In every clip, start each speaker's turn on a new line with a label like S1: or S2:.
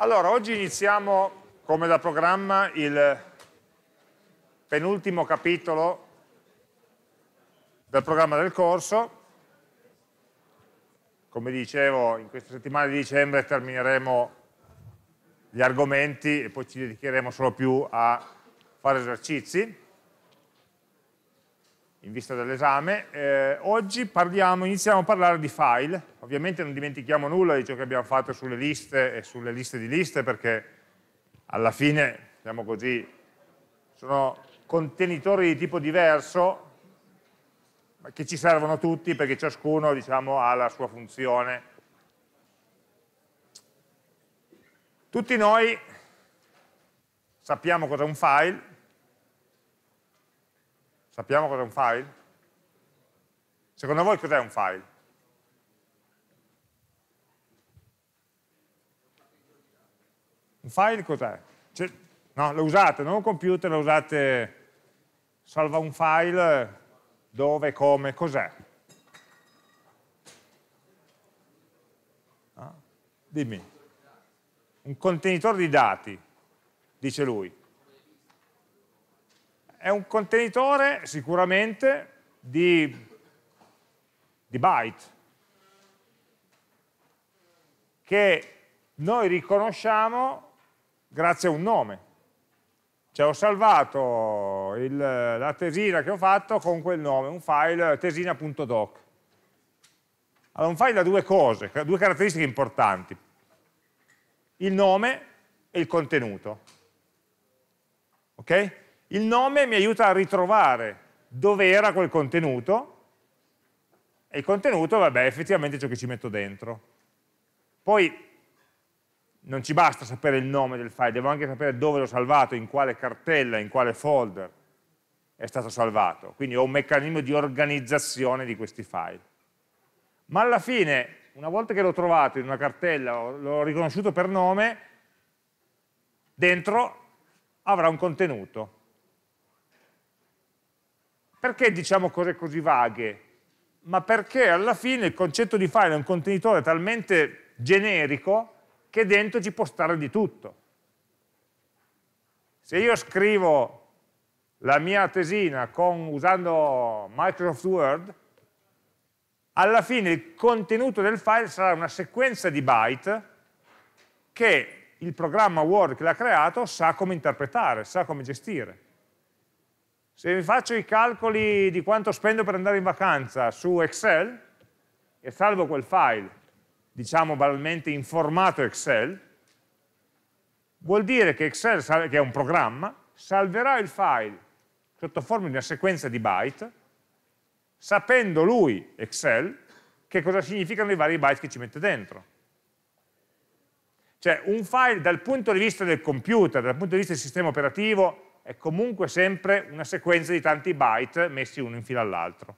S1: Allora, oggi iniziamo, come da programma, il penultimo capitolo del programma del corso. Come dicevo, in questa settimana di dicembre termineremo gli argomenti e poi ci dedicheremo solo più a fare esercizi in vista dell'esame. Eh, oggi parliamo, iniziamo a parlare di file, ovviamente non dimentichiamo nulla di ciò che abbiamo fatto sulle liste e sulle liste di liste perché alla fine, diciamo così, sono contenitori di tipo diverso che ci servono tutti perché ciascuno diciamo, ha la sua funzione. Tutti noi sappiamo cos'è un file, Sappiamo cos'è un file? Secondo voi cos'è un file? Un file cos'è? Cioè, no, lo usate, non un computer, lo usate, salva un file, dove, come, cos'è? Ah, dimmi. Un contenitore di dati, dice lui è un contenitore sicuramente di, di byte che noi riconosciamo grazie a un nome. Cioè ho salvato il, la tesina che ho fatto con quel nome, un file tesina.doc. Allora, un file ha due cose, due caratteristiche importanti. Il nome e il contenuto. Ok? Il nome mi aiuta a ritrovare dove era quel contenuto e il contenuto, vabbè, effettivamente è ciò che ci metto dentro. Poi non ci basta sapere il nome del file, devo anche sapere dove l'ho salvato, in quale cartella, in quale folder è stato salvato. Quindi ho un meccanismo di organizzazione di questi file. Ma alla fine, una volta che l'ho trovato in una cartella, l'ho riconosciuto per nome, dentro avrà un contenuto perché diciamo cose così vaghe? Ma perché alla fine il concetto di file è un contenitore talmente generico che dentro ci può stare di tutto. Se io scrivo la mia tesina con, usando Microsoft Word, alla fine il contenuto del file sarà una sequenza di byte che il programma Word che l'ha creato sa come interpretare, sa come gestire. Se vi faccio i calcoli di quanto spendo per andare in vacanza su Excel e salvo quel file, diciamo banalmente in formato Excel, vuol dire che Excel, che è un programma, salverà il file sotto forma di una sequenza di byte, sapendo lui, Excel, che cosa significano i vari byte che ci mette dentro. Cioè un file dal punto di vista del computer, dal punto di vista del sistema operativo, è comunque sempre una sequenza di tanti byte messi uno in fila all'altro.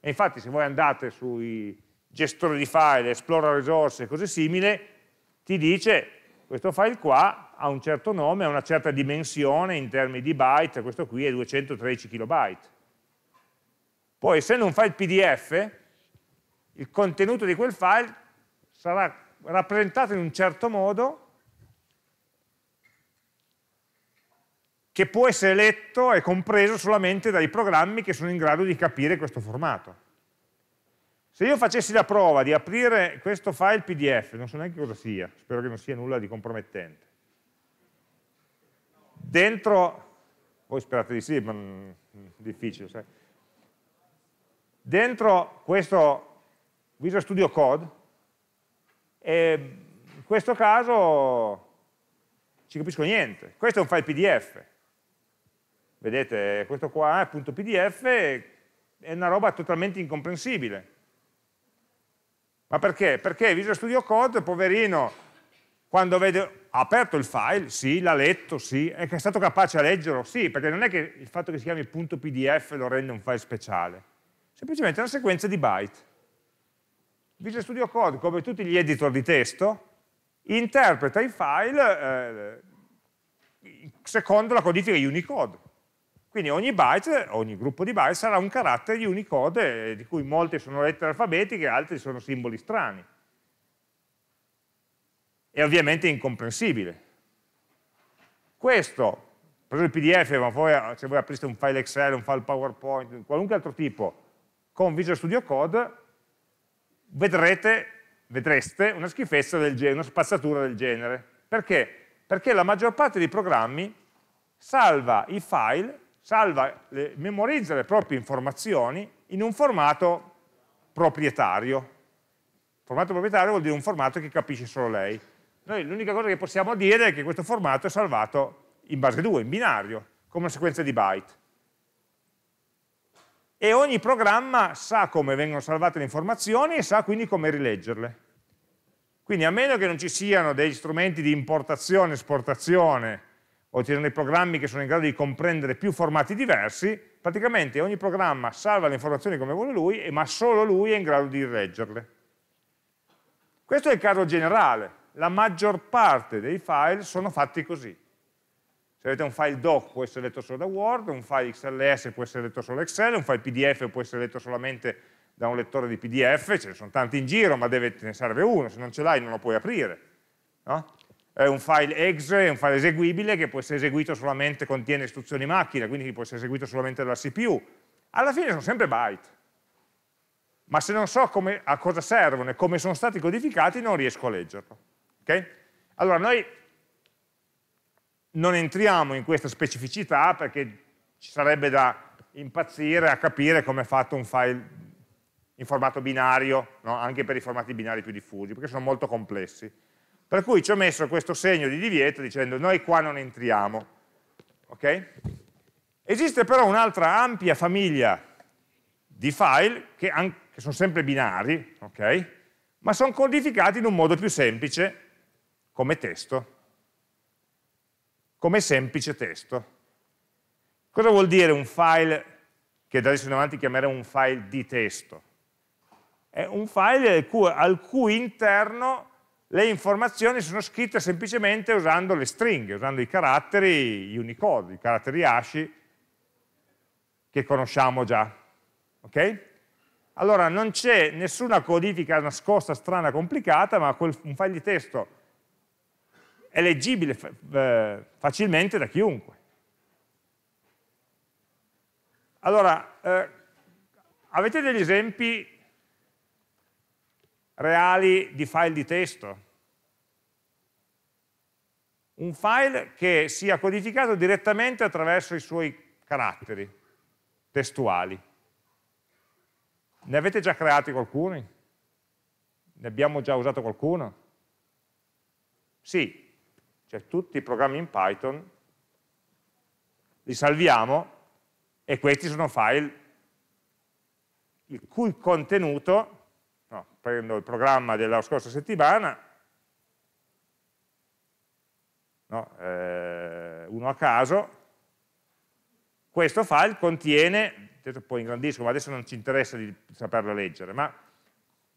S1: E infatti se voi andate sui gestori di file, Explorer risorse e cose simili, ti dice questo file qua ha un certo nome, ha una certa dimensione in termini di byte, questo qui è 213 kilobyte. Poi essendo un file PDF, il contenuto di quel file sarà rappresentato in un certo modo che può essere letto e compreso solamente dai programmi che sono in grado di capire questo formato. Se io facessi la prova di aprire questo file PDF, non so neanche cosa sia, spero che non sia nulla di compromettente, dentro, voi sperate di sì, ma è mm, difficile, sai? dentro questo Visual Studio Code, e in questo caso ci capisco niente, questo è un file PDF, Vedete, questo qua, punto PDF, è una roba totalmente incomprensibile. Ma perché? Perché Visual Studio Code, poverino, quando vede, ha aperto il file, sì, l'ha letto, sì, è stato capace a leggerlo, sì, perché non è che il fatto che si chiami punto PDF lo rende un file speciale, semplicemente è una sequenza di byte. Visual Studio Code, come tutti gli editor di testo, interpreta i file eh, secondo la codifica Unicode. Quindi ogni byte, ogni gruppo di byte sarà un carattere di Unicode eh, di cui molte sono lettere alfabetiche, altri sono simboli strani. E ovviamente è incomprensibile. Questo, preso il PDF, ma poi se voi apriste un file Excel, un file PowerPoint, qualunque altro tipo, con Visual Studio Code, vedrete, vedreste una schifezza del genere, una spazzatura del genere. Perché? Perché la maggior parte dei programmi salva i file salva, le, memorizza le proprie informazioni in un formato proprietario. Formato proprietario vuol dire un formato che capisce solo lei. Noi l'unica cosa che possiamo dire è che questo formato è salvato in base 2, in binario, come una sequenza di byte. E ogni programma sa come vengono salvate le informazioni e sa quindi come rileggerle. Quindi a meno che non ci siano degli strumenti di importazione, e esportazione, o ci sono dei programmi che sono in grado di comprendere più formati diversi, praticamente ogni programma salva le informazioni come vuole lui, ma solo lui è in grado di leggerle. Questo è il caso generale, la maggior parte dei file sono fatti così. Se avete un file doc può essere letto solo da Word, un file XLS può essere letto solo da Excel, un file PDF può essere letto solamente da un lettore di PDF, ce ne sono tanti in giro, ma deve, te ne serve uno, se non ce l'hai non lo puoi aprire. No? è un file exe, è un file eseguibile che può essere eseguito solamente, contiene istruzioni macchina, quindi può essere eseguito solamente dalla CPU. Alla fine sono sempre byte. Ma se non so come, a cosa servono e come sono stati codificati non riesco a leggerlo. Okay? Allora noi non entriamo in questa specificità perché ci sarebbe da impazzire a capire come è fatto un file in formato binario, no? anche per i formati binari più diffusi, perché sono molto complessi per cui ci ho messo questo segno di divieto dicendo noi qua non entriamo. Okay? Esiste però un'altra ampia famiglia di file che, che sono sempre binari, okay? ma sono codificati in un modo più semplice come testo, come semplice testo. Cosa vuol dire un file che da adesso in avanti chiameremo un file di testo? È un file al cui, al cui interno le informazioni sono scritte semplicemente usando le stringhe, usando i caratteri Unicode, i caratteri ASCII che conosciamo già. Okay? Allora non c'è nessuna codifica nascosta, strana, complicata, ma quel, un file di testo è leggibile eh, facilmente da chiunque. Allora, eh, avete degli esempi reali di file di testo. Un file che sia codificato direttamente attraverso i suoi caratteri testuali. Ne avete già creati qualcuno? Ne abbiamo già usato qualcuno? Sì, cioè tutti i programmi in Python li salviamo e questi sono file il cui contenuto prendo il programma della scorsa settimana, no, eh, uno a caso, questo file contiene, poi ingrandisco, ma adesso non ci interessa di saperlo leggere, ma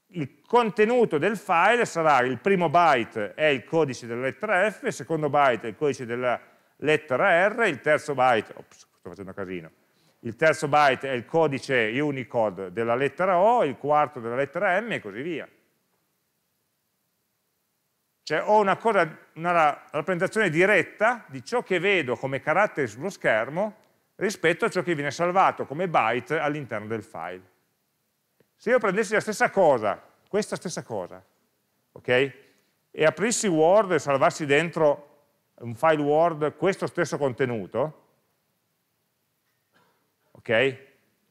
S1: il contenuto del file sarà il primo byte è il codice della lettera F, il secondo byte è il codice della lettera R, il terzo byte, ops, sto facendo casino, il terzo byte è il codice Unicode della lettera O, il quarto della lettera M e così via. Cioè ho una, cosa, una rappresentazione diretta di ciò che vedo come carattere sullo schermo rispetto a ciò che viene salvato come byte all'interno del file. Se io prendessi la stessa cosa, questa stessa cosa, ok? E aprissi Word e salvassi dentro un file Word questo stesso contenuto, ok?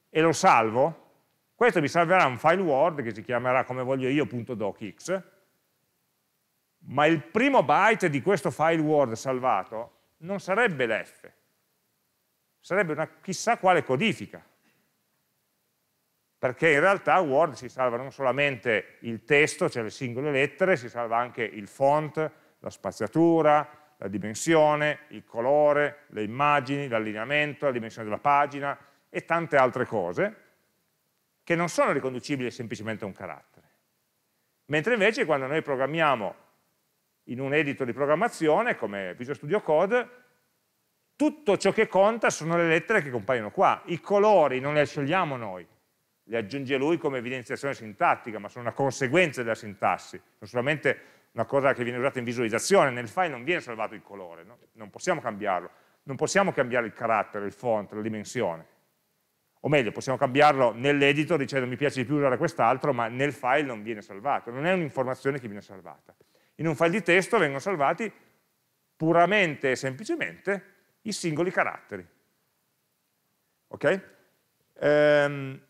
S1: E lo salvo, questo mi salverà un file Word che si chiamerà come voglio io.docx, ma il primo byte di questo file Word salvato non sarebbe l'F, sarebbe una chissà quale codifica, perché in realtà Word si salva non solamente il testo, cioè le singole lettere, si salva anche il font, la spaziatura, la dimensione, il colore, le immagini, l'allineamento, la dimensione della pagina, e tante altre cose che non sono riconducibili semplicemente a un carattere. Mentre invece quando noi programmiamo in un editor di programmazione come Visual Studio Code, tutto ciò che conta sono le lettere che compaiono qua. I colori non li scegliamo noi, li aggiunge lui come evidenziazione sintattica, ma sono una conseguenza della sintassi, non solamente una cosa che viene usata in visualizzazione, nel file non viene salvato il colore, no? non possiamo cambiarlo, non possiamo cambiare il carattere, il font, la dimensione o meglio, possiamo cambiarlo nell'editor dicendo mi piace di più usare quest'altro, ma nel file non viene salvato, non è un'informazione che viene salvata. In un file di testo vengono salvati puramente e semplicemente i singoli caratteri. Ok? Ehm,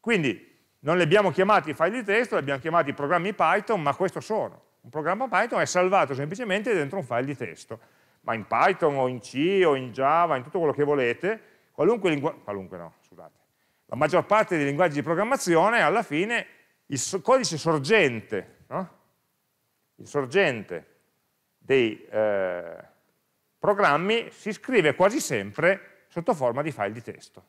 S1: quindi non li abbiamo chiamati file di testo, li abbiamo chiamati programmi Python, ma questo sono. Un programma Python è salvato semplicemente dentro un file di testo, ma in Python o in C o in Java, in tutto quello che volete, Qualunque linguaggio, qualunque no, scusate, la maggior parte dei linguaggi di programmazione alla fine il codice sorgente, no? il sorgente dei eh, programmi si scrive quasi sempre sotto forma di file di testo.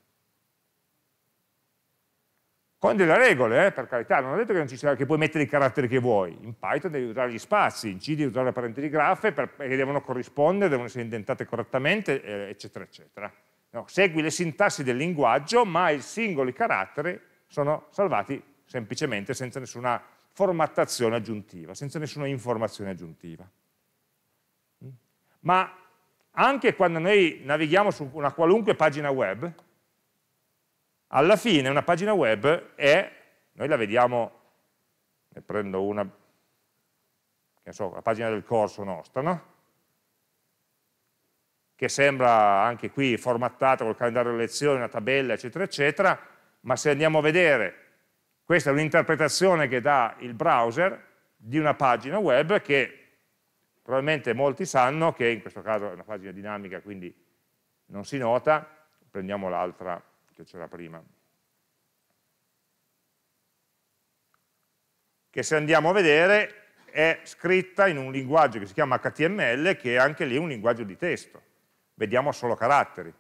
S1: Con delle regole, eh, per carità, non ho detto che, non ci sia, che puoi mettere i caratteri che vuoi, in Python devi usare gli spazi, in C devi usare le parentesi graffe che devono corrispondere, devono essere indentate correttamente, eh, eccetera, eccetera. No, segui le sintassi del linguaggio, ma i singoli caratteri sono salvati semplicemente senza nessuna formattazione aggiuntiva, senza nessuna informazione aggiuntiva. Mm? Ma anche quando noi navighiamo su una qualunque pagina web, alla fine una pagina web è, noi la vediamo, ne prendo una, che so, la pagina del corso nostro, no? che sembra anche qui formattata col calendario delle lezioni, una tabella, eccetera, eccetera, ma se andiamo a vedere, questa è un'interpretazione che dà il browser di una pagina web che probabilmente molti sanno, che in questo caso è una pagina dinamica, quindi non si nota, prendiamo l'altra che c'era prima. Che se andiamo a vedere è scritta in un linguaggio che si chiama HTML, che è anche lì un linguaggio di testo vediamo solo caratteri.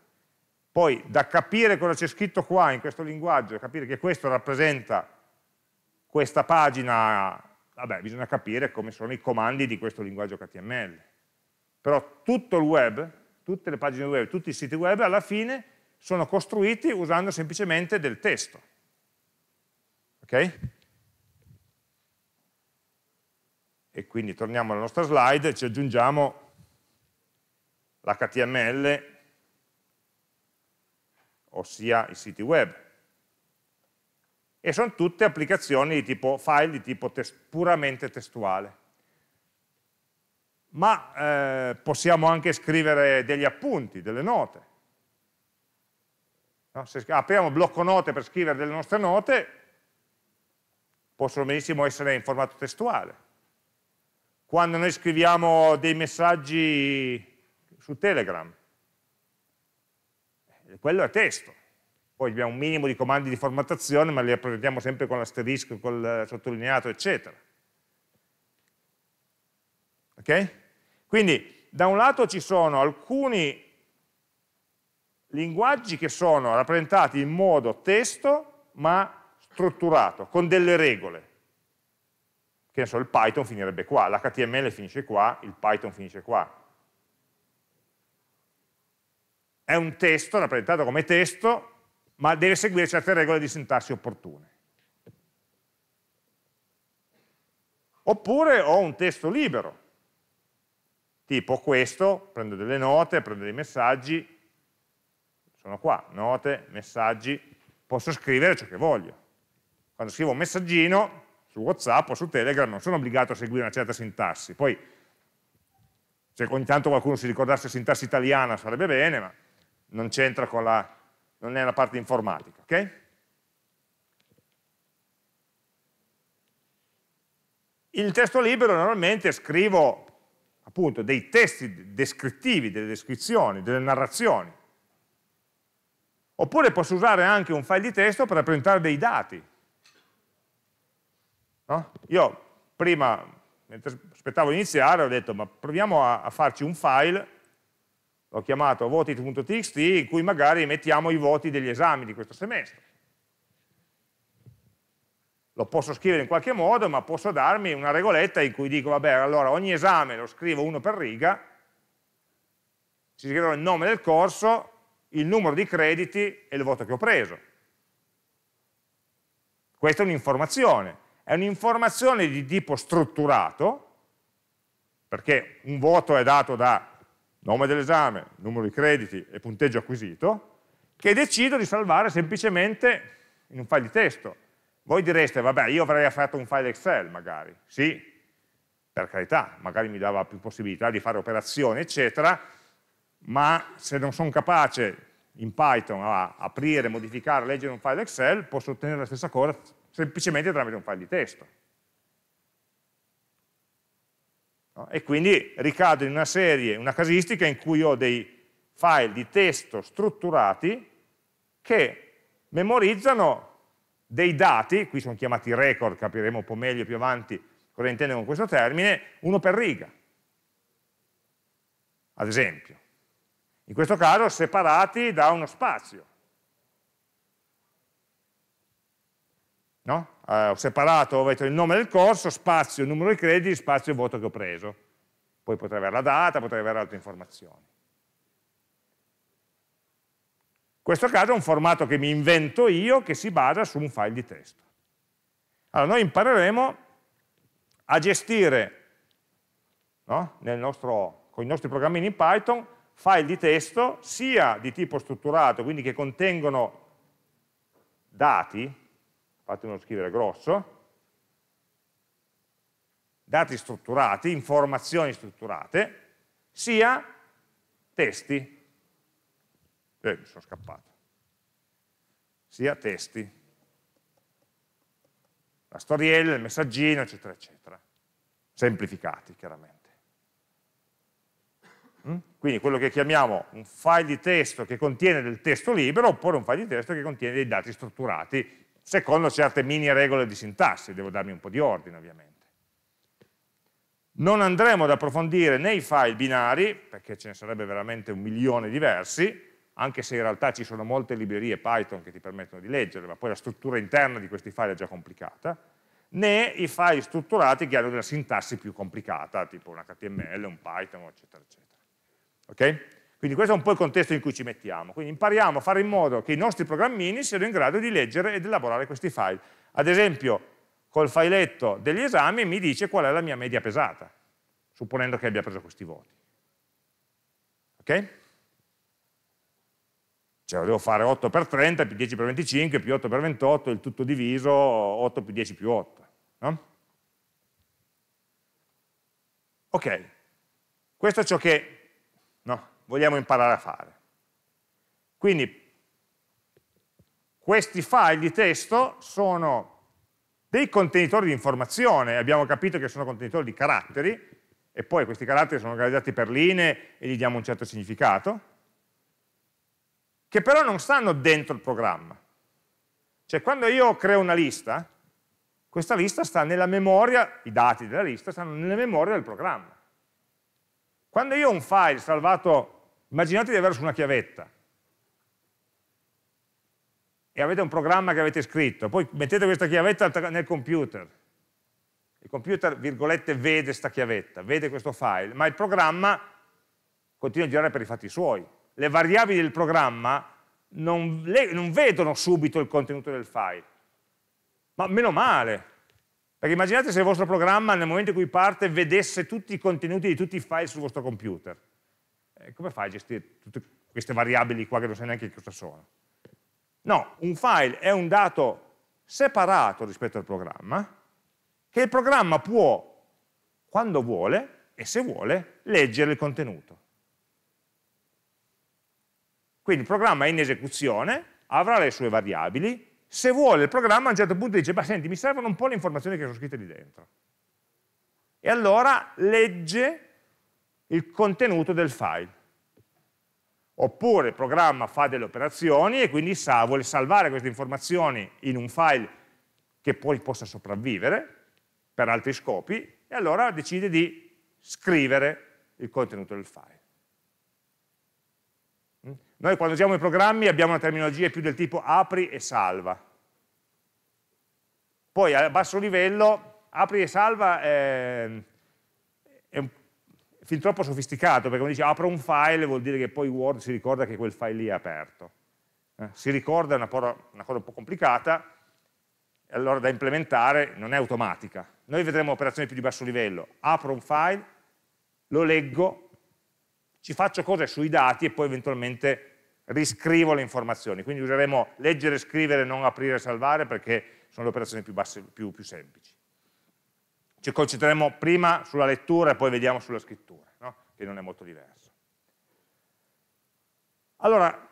S1: Poi da capire cosa c'è scritto qua in questo linguaggio, capire che questo rappresenta questa pagina, vabbè, bisogna capire come sono i comandi di questo linguaggio HTML. Però tutto il web, tutte le pagine web, tutti i siti web alla fine sono costruiti usando semplicemente del testo. Ok? E quindi torniamo alla nostra slide, e ci aggiungiamo l'HTML, ossia i siti web. E sono tutte applicazioni di tipo file, di tipo test puramente testuale. Ma eh, possiamo anche scrivere degli appunti, delle note. No? Se apriamo blocco note per scrivere delle nostre note, possono benissimo essere in formato testuale. Quando noi scriviamo dei messaggi su Telegram. Eh, quello è testo. Poi abbiamo un minimo di comandi di formattazione, ma li rappresentiamo sempre con l'asterisco, col sottolineato, eccetera. Ok? Quindi, da un lato ci sono alcuni linguaggi che sono rappresentati in modo testo, ma strutturato, con delle regole. Che ne so, il Python finirebbe qua, l'HTML finisce qua, il Python finisce qua, è un testo rappresentato come testo, ma deve seguire certe regole di sintassi opportune. Oppure ho un testo libero, tipo questo, prendo delle note, prendo dei messaggi, sono qua, note, messaggi, posso scrivere ciò che voglio. Quando scrivo un messaggino su Whatsapp o su Telegram non sono obbligato a seguire una certa sintassi, poi se ogni tanto qualcuno si ricordasse sintassi italiana sarebbe bene, ma non c'entra con la, non è la parte informatica, ok? Il testo libero normalmente scrivo appunto dei testi descrittivi, delle descrizioni, delle narrazioni. Oppure posso usare anche un file di testo per rappresentare dei dati. No? Io prima, mentre aspettavo di iniziare, ho detto ma proviamo a, a farci un file l'ho chiamato voti.txt, in cui magari mettiamo i voti degli esami di questo semestre. Lo posso scrivere in qualche modo, ma posso darmi una regoletta in cui dico, vabbè, allora ogni esame lo scrivo uno per riga, ci scriverò il nome del corso, il numero di crediti e il voto che ho preso. Questa è un'informazione, è un'informazione di tipo strutturato, perché un voto è dato da nome dell'esame, numero di crediti e punteggio acquisito, che decido di salvare semplicemente in un file di testo. Voi direste, vabbè, io avrei fatto un file Excel magari, sì, per carità, magari mi dava più possibilità di fare operazioni, eccetera, ma se non sono capace in Python a aprire, modificare, leggere un file Excel, posso ottenere la stessa cosa semplicemente tramite un file di testo. no? e quindi ricado in una serie, una casistica in cui ho dei file di testo strutturati che memorizzano dei dati, qui sono chiamati record, capiremo un po' meglio più avanti cosa intendo con questo termine, uno per riga, ad esempio. In questo caso separati da uno spazio. No? Eh, ho separato, ho detto il nome del corso, spazio, numero di crediti, spazio, voto che ho preso. Poi potrei avere la data, potrei avere altre informazioni. In questo caso è un formato che mi invento io che si basa su un file di testo. Allora noi impareremo a gestire no? nostro, con i nostri programmini in Python file di testo sia di tipo strutturato, quindi che contengono dati, fatemelo scrivere grosso, dati strutturati, informazioni strutturate, sia testi. Eh, mi sono scappato. Sia testi. La storiella, il messaggino, eccetera, eccetera. Semplificati, chiaramente. Mm? Quindi quello che chiamiamo un file di testo che contiene del testo libero oppure un file di testo che contiene dei dati strutturati secondo certe mini regole di sintassi, devo darmi un po' di ordine ovviamente. Non andremo ad approfondire né i file binari, perché ce ne sarebbe veramente un milione diversi, anche se in realtà ci sono molte librerie Python che ti permettono di leggere, ma poi la struttura interna di questi file è già complicata, né i file strutturati che hanno della sintassi più complicata, tipo un HTML, un Python, eccetera, eccetera. Okay? Quindi questo è un po' il contesto in cui ci mettiamo. Quindi impariamo a fare in modo che i nostri programmini siano in grado di leggere ed elaborare questi file. Ad esempio, col filetto degli esami mi dice qual è la mia media pesata, supponendo che abbia preso questi voti. Ok? Cioè devo fare 8 per 30 più 10 per 25 più 8 per 28, il tutto diviso 8 più 10 più 8. No? Ok, questo è ciò che... No, vogliamo imparare a fare. Quindi questi file di testo sono dei contenitori di informazione, abbiamo capito che sono contenitori di caratteri, e poi questi caratteri sono organizzati per linee e gli diamo un certo significato, che però non stanno dentro il programma. Cioè quando io creo una lista, questa lista sta nella memoria, i dati della lista stanno nella memoria del programma. Quando io ho un file salvato Immaginate di avere su una chiavetta e avete un programma che avete scritto, poi mettete questa chiavetta nel computer. Il computer, virgolette, vede questa chiavetta, vede questo file, ma il programma continua a girare per i fatti suoi. Le variabili del programma non, le, non vedono subito il contenuto del file, ma meno male, perché immaginate se il vostro programma nel momento in cui parte vedesse tutti i contenuti di tutti i file sul vostro computer e eh, come fai a gestire tutte queste variabili qua che non sai neanche cosa sono? No, un file è un dato separato rispetto al programma che il programma può, quando vuole e se vuole, leggere il contenuto. Quindi il programma è in esecuzione, avrà le sue variabili, se vuole il programma a un certo punto dice, ma senti, mi servono un po' le informazioni che sono scritte lì dentro. E allora legge il contenuto del file oppure il programma fa delle operazioni e quindi sa, vuole salvare queste informazioni in un file che poi possa sopravvivere per altri scopi e allora decide di scrivere il contenuto del file. Mm? Noi quando usiamo i programmi abbiamo una terminologia più del tipo apri e salva. Poi a basso livello apri e salva eh, fin troppo sofisticato, perché quando dice apro un file vuol dire che poi Word si ricorda che quel file lì è aperto. Eh, si ricorda è una, cosa un po' complicata, e allora da implementare non è automatica. Noi vedremo operazioni più di basso livello. Apro un file, lo leggo, ci faccio cose sui dati e poi eventualmente riscrivo le informazioni. Quindi useremo leggere, scrivere, non aprire e salvare perché sono le operazioni più, basse, più, più semplici ci concentreremo prima sulla lettura e poi vediamo sulla scrittura, no? che non è molto diverso. Allora,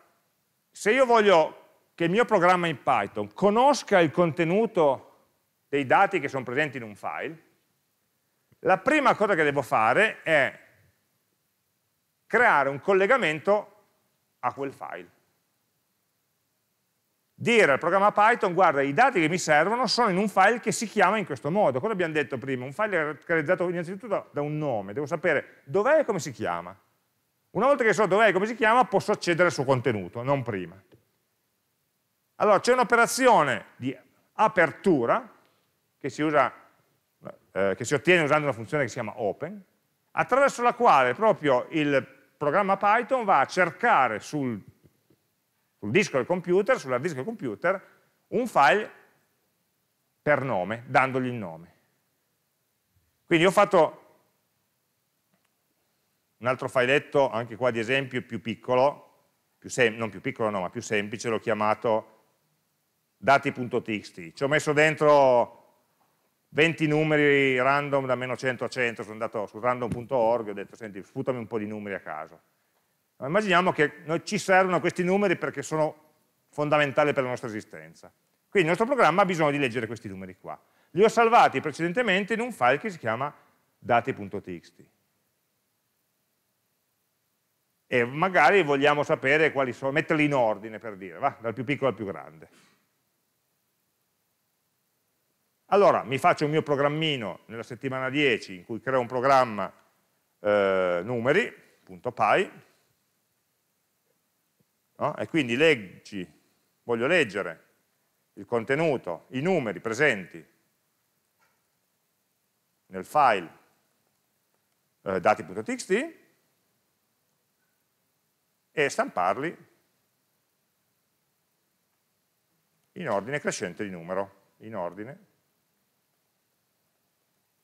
S1: se io voglio che il mio programma in Python conosca il contenuto dei dati che sono presenti in un file, la prima cosa che devo fare è creare un collegamento a quel file dire al programma Python, guarda, i dati che mi servono sono in un file che si chiama in questo modo. Cosa abbiamo detto prima? Un file caratterizzato innanzitutto da un nome, devo sapere dov'è e come si chiama. Una volta che so dov'è e come si chiama, posso accedere al suo contenuto, non prima. Allora, c'è un'operazione di apertura che si, usa, eh, che si ottiene usando una funzione che si chiama open, attraverso la quale proprio il programma Python va a cercare sul sul disco del computer, sull'hard disk del computer, un file per nome, dandogli il nome. Quindi ho fatto un altro filetto, anche qua di esempio, più piccolo, più non più piccolo no, ma più semplice, l'ho chiamato dati.txt. Ci ho messo dentro 20 numeri random da meno 100 a 100, sono andato su random.org e ho detto, senti, sputami un po' di numeri a caso. Ma immaginiamo che noi, ci servono questi numeri perché sono fondamentali per la nostra esistenza. Quindi il nostro programma ha bisogno di leggere questi numeri qua. Li ho salvati precedentemente in un file che si chiama dati.txt. E magari vogliamo sapere quali sono, metterli in ordine per dire, va, dal più piccolo al più grande. Allora, mi faccio un mio programmino nella settimana 10 in cui creo un programma eh, numeri.py no? e quindi leggi, voglio leggere il contenuto, i numeri presenti nel file eh, dati.txt e stamparli in ordine crescente di numero, in ordine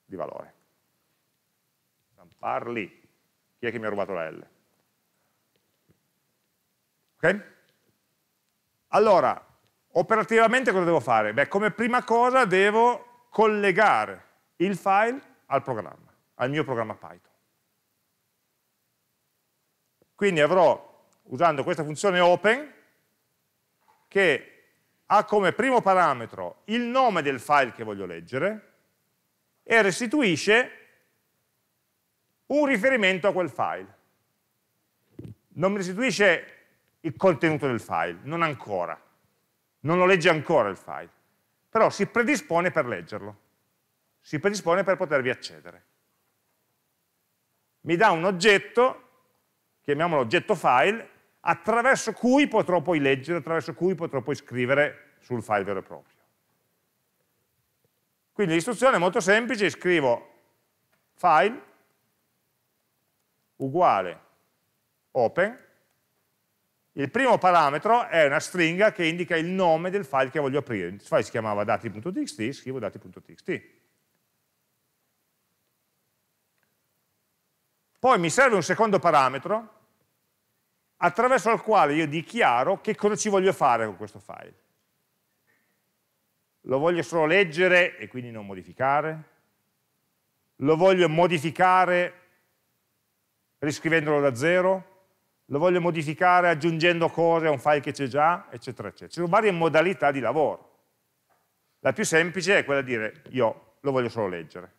S1: di valore. Stamparli. Chi è che mi ha rubato la L? Okay? Allora, operativamente cosa devo fare? Beh, come prima cosa devo collegare il file al programma, al mio programma Python. Quindi avrò, usando questa funzione open, che ha come primo parametro il nome del file che voglio leggere e restituisce un riferimento a quel file. Non mi restituisce il contenuto del file, non ancora. Non lo legge ancora il file, però si predispone per leggerlo, si predispone per potervi accedere. Mi dà un oggetto, chiamiamolo oggetto file, attraverso cui potrò poi leggere, attraverso cui potrò poi scrivere sul file vero e proprio. Quindi l'istruzione è molto semplice, scrivo file uguale open il primo parametro è una stringa che indica il nome del file che voglio aprire. Il file si chiamava dati.txt, scrivo dati.txt. Poi mi serve un secondo parametro attraverso il quale io dichiaro che cosa ci voglio fare con questo file. Lo voglio solo leggere e quindi non modificare? Lo voglio modificare riscrivendolo da zero? lo voglio modificare aggiungendo cose a un file che c'è già, eccetera, eccetera. Ci sono varie modalità di lavoro. La più semplice è quella di dire io lo voglio solo leggere.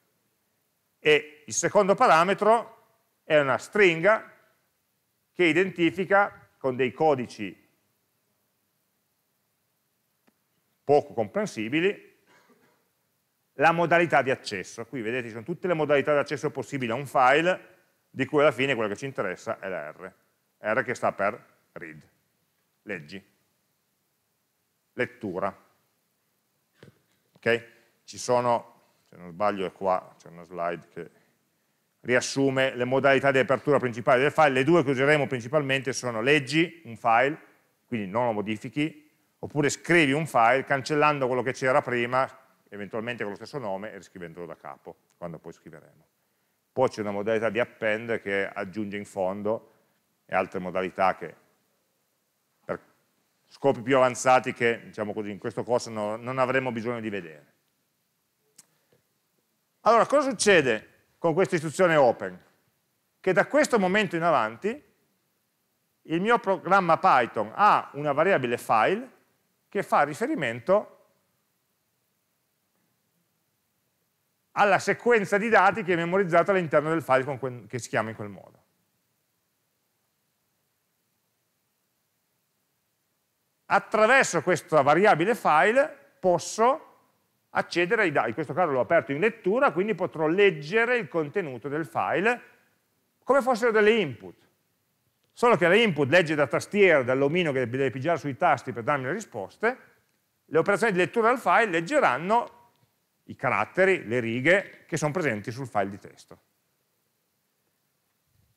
S1: E il secondo parametro è una stringa che identifica con dei codici poco comprensibili la modalità di accesso. Qui vedete ci sono tutte le modalità di accesso possibili a un file, di cui alla fine quello che ci interessa è la R. R che sta per read, leggi, lettura. Ok? Ci sono, se non sbaglio è qua, c'è una slide che riassume le modalità di apertura principali del file, le due che useremo principalmente sono leggi un file, quindi non lo modifichi, oppure scrivi un file cancellando quello che c'era prima, eventualmente con lo stesso nome e riscrivendolo da capo, quando poi scriveremo. Poi c'è una modalità di append che aggiunge in fondo e altre modalità che per scopi più avanzati che diciamo così, in questo corso no, non avremo bisogno di vedere. Allora, cosa succede con questa istruzione open? Che da questo momento in avanti il mio programma Python ha una variabile file che fa riferimento alla sequenza di dati che è memorizzata all'interno del file che si chiama in quel modo. attraverso questa variabile file posso accedere ai dati, in questo caso l'ho aperto in lettura, quindi potrò leggere il contenuto del file come fossero delle input, solo che le input legge da tastiera, dall'omino che deve pigiare sui tasti per darmi le risposte, le operazioni di lettura del file leggeranno i caratteri, le righe che sono presenti sul file di testo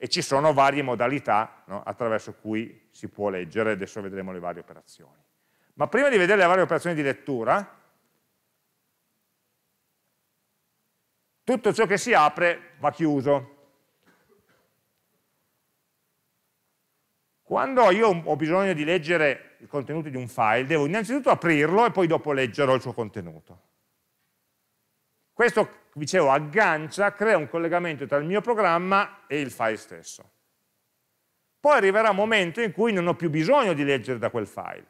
S1: e ci sono varie modalità no, attraverso cui si può leggere, adesso vedremo le varie operazioni. Ma prima di vedere le varie operazioni di lettura, tutto ciò che si apre va chiuso. Quando io ho bisogno di leggere il contenuto di un file, devo innanzitutto aprirlo e poi dopo leggerò il suo contenuto. Questo dicevo, aggancia, crea un collegamento tra il mio programma e il file stesso. Poi arriverà un momento in cui non ho più bisogno di leggere da quel file,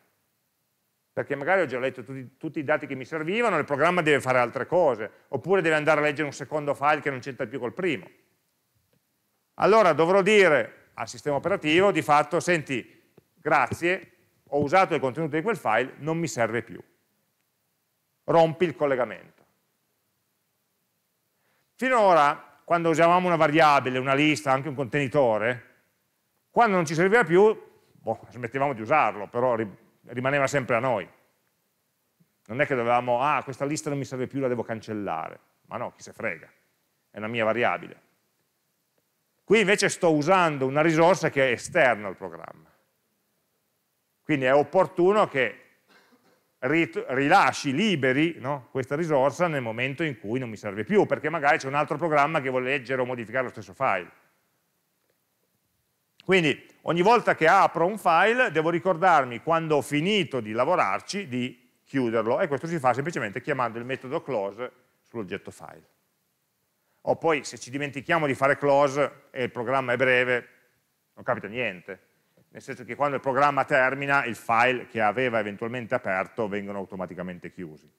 S1: perché magari ho già letto tutti, tutti i dati che mi servivano e il programma deve fare altre cose, oppure deve andare a leggere un secondo file che non c'entra più col primo. Allora dovrò dire al sistema operativo, di fatto, senti, grazie, ho usato il contenuto di quel file, non mi serve più. Rompi il collegamento. Finora, quando usavamo una variabile, una lista, anche un contenitore, quando non ci serviva più, boh, smettevamo di usarlo, però rimaneva sempre a noi. Non è che dovevamo, ah, questa lista non mi serve più, la devo cancellare. Ma no, chi se frega, è una mia variabile. Qui invece sto usando una risorsa che è esterna al programma. Quindi è opportuno che rilasci liberi no? questa risorsa nel momento in cui non mi serve più, perché magari c'è un altro programma che vuole leggere o modificare lo stesso file. Quindi ogni volta che apro un file devo ricordarmi quando ho finito di lavorarci di chiuderlo e questo si fa semplicemente chiamando il metodo close sull'oggetto file. O poi se ci dimentichiamo di fare close e il programma è breve non capita niente, nel senso che quando il programma termina il file che aveva eventualmente aperto vengono automaticamente chiusi.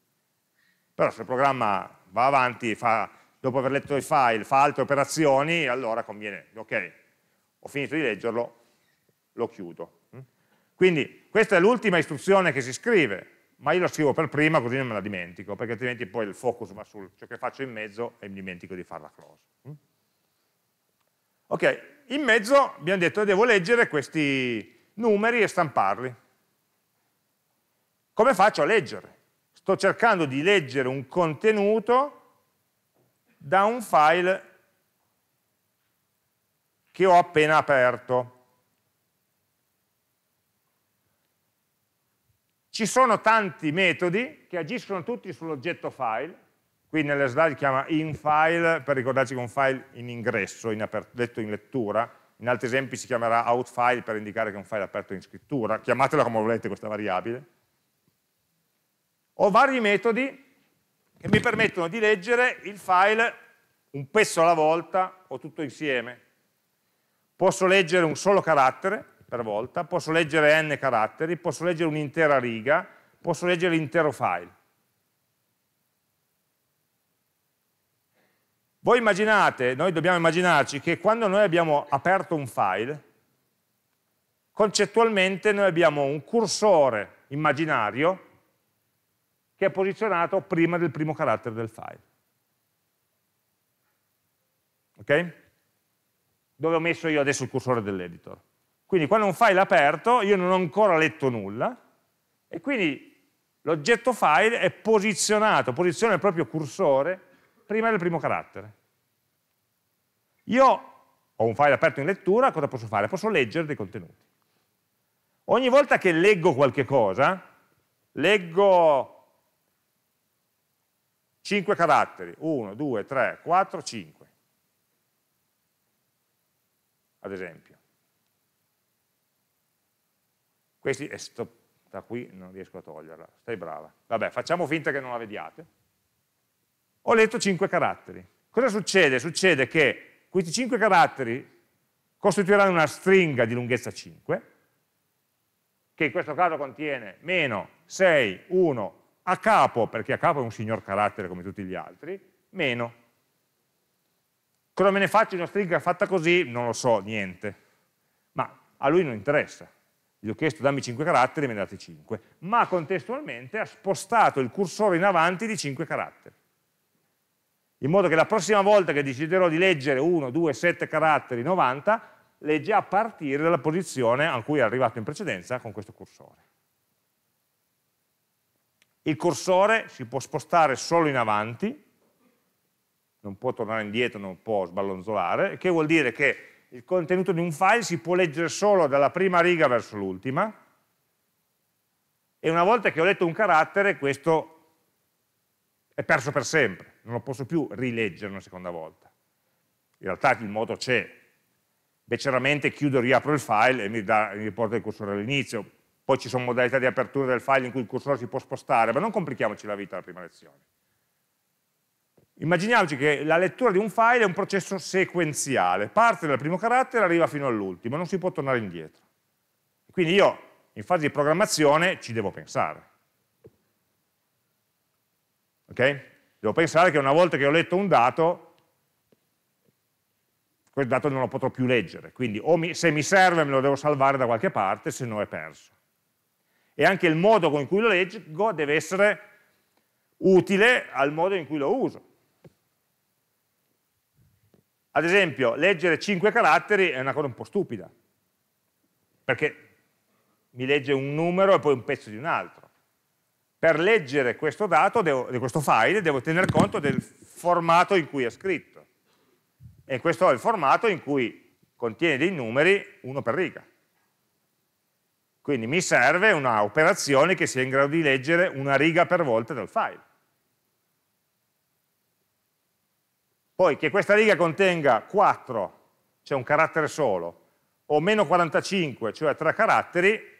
S1: Però se il programma va avanti, fa, dopo aver letto i file, fa altre operazioni, allora conviene, ok, ho finito di leggerlo, lo chiudo. Mm? Quindi questa è l'ultima istruzione che si scrive, ma io la scrivo per prima così non me la dimentico, perché altrimenti poi il focus va su ciò che faccio in mezzo e mi dimentico di fare la close. Mm? Ok, in mezzo abbiamo detto devo leggere questi numeri e stamparli. Come faccio a leggere? Sto cercando di leggere un contenuto da un file che ho appena aperto. Ci sono tanti metodi che agiscono tutti sull'oggetto file, Qui nelle slide chiama in file per ricordarci che è un file in ingresso, in letto in lettura, in altri esempi si chiamerà out file per indicare che è un file aperto in scrittura, chiamatela come volete questa variabile. Ho vari metodi che mi permettono di leggere il file un pezzo alla volta o tutto insieme. Posso leggere un solo carattere per volta, posso leggere n caratteri, posso leggere un'intera riga, posso leggere l'intero file. Voi immaginate, noi dobbiamo immaginarci che quando noi abbiamo aperto un file, concettualmente noi abbiamo un cursore immaginario che è posizionato prima del primo carattere del file. Ok? Dove ho messo io adesso il cursore dell'editor. Quindi quando un file è aperto io non ho ancora letto nulla e quindi l'oggetto file è posizionato, posiziona il proprio cursore prima del primo carattere. Io ho un file aperto in lettura, cosa posso fare? Posso leggere dei contenuti. Ogni volta che leggo qualche cosa, leggo 5 caratteri, 1, 2, 3, 4, 5, ad esempio. Questi, eh, sto, da qui non riesco a toglierla, stai brava. Vabbè, facciamo finta che non la vediate ho letto 5 caratteri. Cosa succede? Succede che questi 5 caratteri costituiranno una stringa di lunghezza 5, che in questo caso contiene meno 6, 1, a capo, perché a capo è un signor carattere come tutti gli altri, meno. Cosa me ne faccio di una stringa fatta così? Non lo so, niente. Ma a lui non interessa. Gli ho chiesto dammi 5 caratteri e me ne dati 5. Ma contestualmente ha spostato il cursore in avanti di 5 caratteri in modo che la prossima volta che deciderò di leggere 1, 2, 7 caratteri, 90, legge a partire dalla posizione a cui è arrivato in precedenza con questo cursore. Il cursore si può spostare solo in avanti, non può tornare indietro, non può sballonzolare, che vuol dire che il contenuto di un file si può leggere solo dalla prima riga verso l'ultima e una volta che ho letto un carattere questo è perso per sempre non lo posso più rileggere una seconda volta. In realtà il modo c'è, beceramente chiudo, e riapro il file e mi, da, mi riporta il cursore all'inizio, poi ci sono modalità di apertura del file in cui il cursore si può spostare, ma non complichiamoci la vita alla prima lezione. Immaginiamoci che la lettura di un file è un processo sequenziale, parte dal primo carattere e arriva fino all'ultimo, non si può tornare indietro. Quindi io in fase di programmazione ci devo pensare. Ok? Devo pensare che una volta che ho letto un dato, quel dato non lo potrò più leggere, quindi mi, se mi serve me lo devo salvare da qualche parte, se no è perso. E anche il modo con cui lo leggo deve essere utile al modo in cui lo uso. Ad esempio, leggere 5 caratteri è una cosa un po' stupida, perché mi legge un numero e poi un pezzo di un altro per leggere questo dato, devo, questo file, devo tener conto del formato in cui è scritto. E questo è il formato in cui contiene dei numeri uno per riga. Quindi mi serve un'operazione che sia in grado di leggere una riga per volta del file. Poi che questa riga contenga 4, cioè un carattere solo, o meno 45, cioè tre caratteri,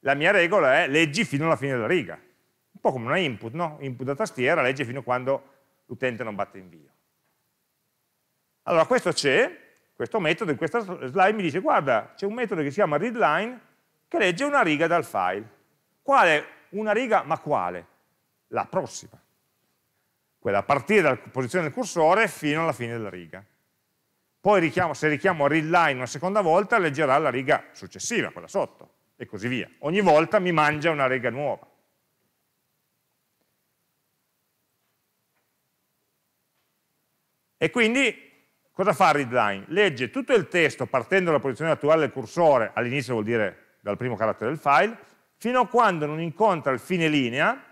S1: la mia regola è leggi fino alla fine della riga. Un po' come una input, no? Input da tastiera, legge fino a quando l'utente non batte invio. Allora, questo c'è, questo metodo in questa slide mi dice, guarda, c'è un metodo che si chiama readline che legge una riga dal file. Quale? Una riga, ma quale? La prossima. Quella a partire dalla posizione del cursore fino alla fine della riga. Poi richiamo, se richiamo readline una seconda volta, leggerà la riga successiva, quella sotto, e così via. Ogni volta mi mangia una riga nuova. E quindi cosa fa readline? Legge tutto il testo partendo dalla posizione attuale del cursore, all'inizio vuol dire dal primo carattere del file, fino a quando non incontra il fine linea,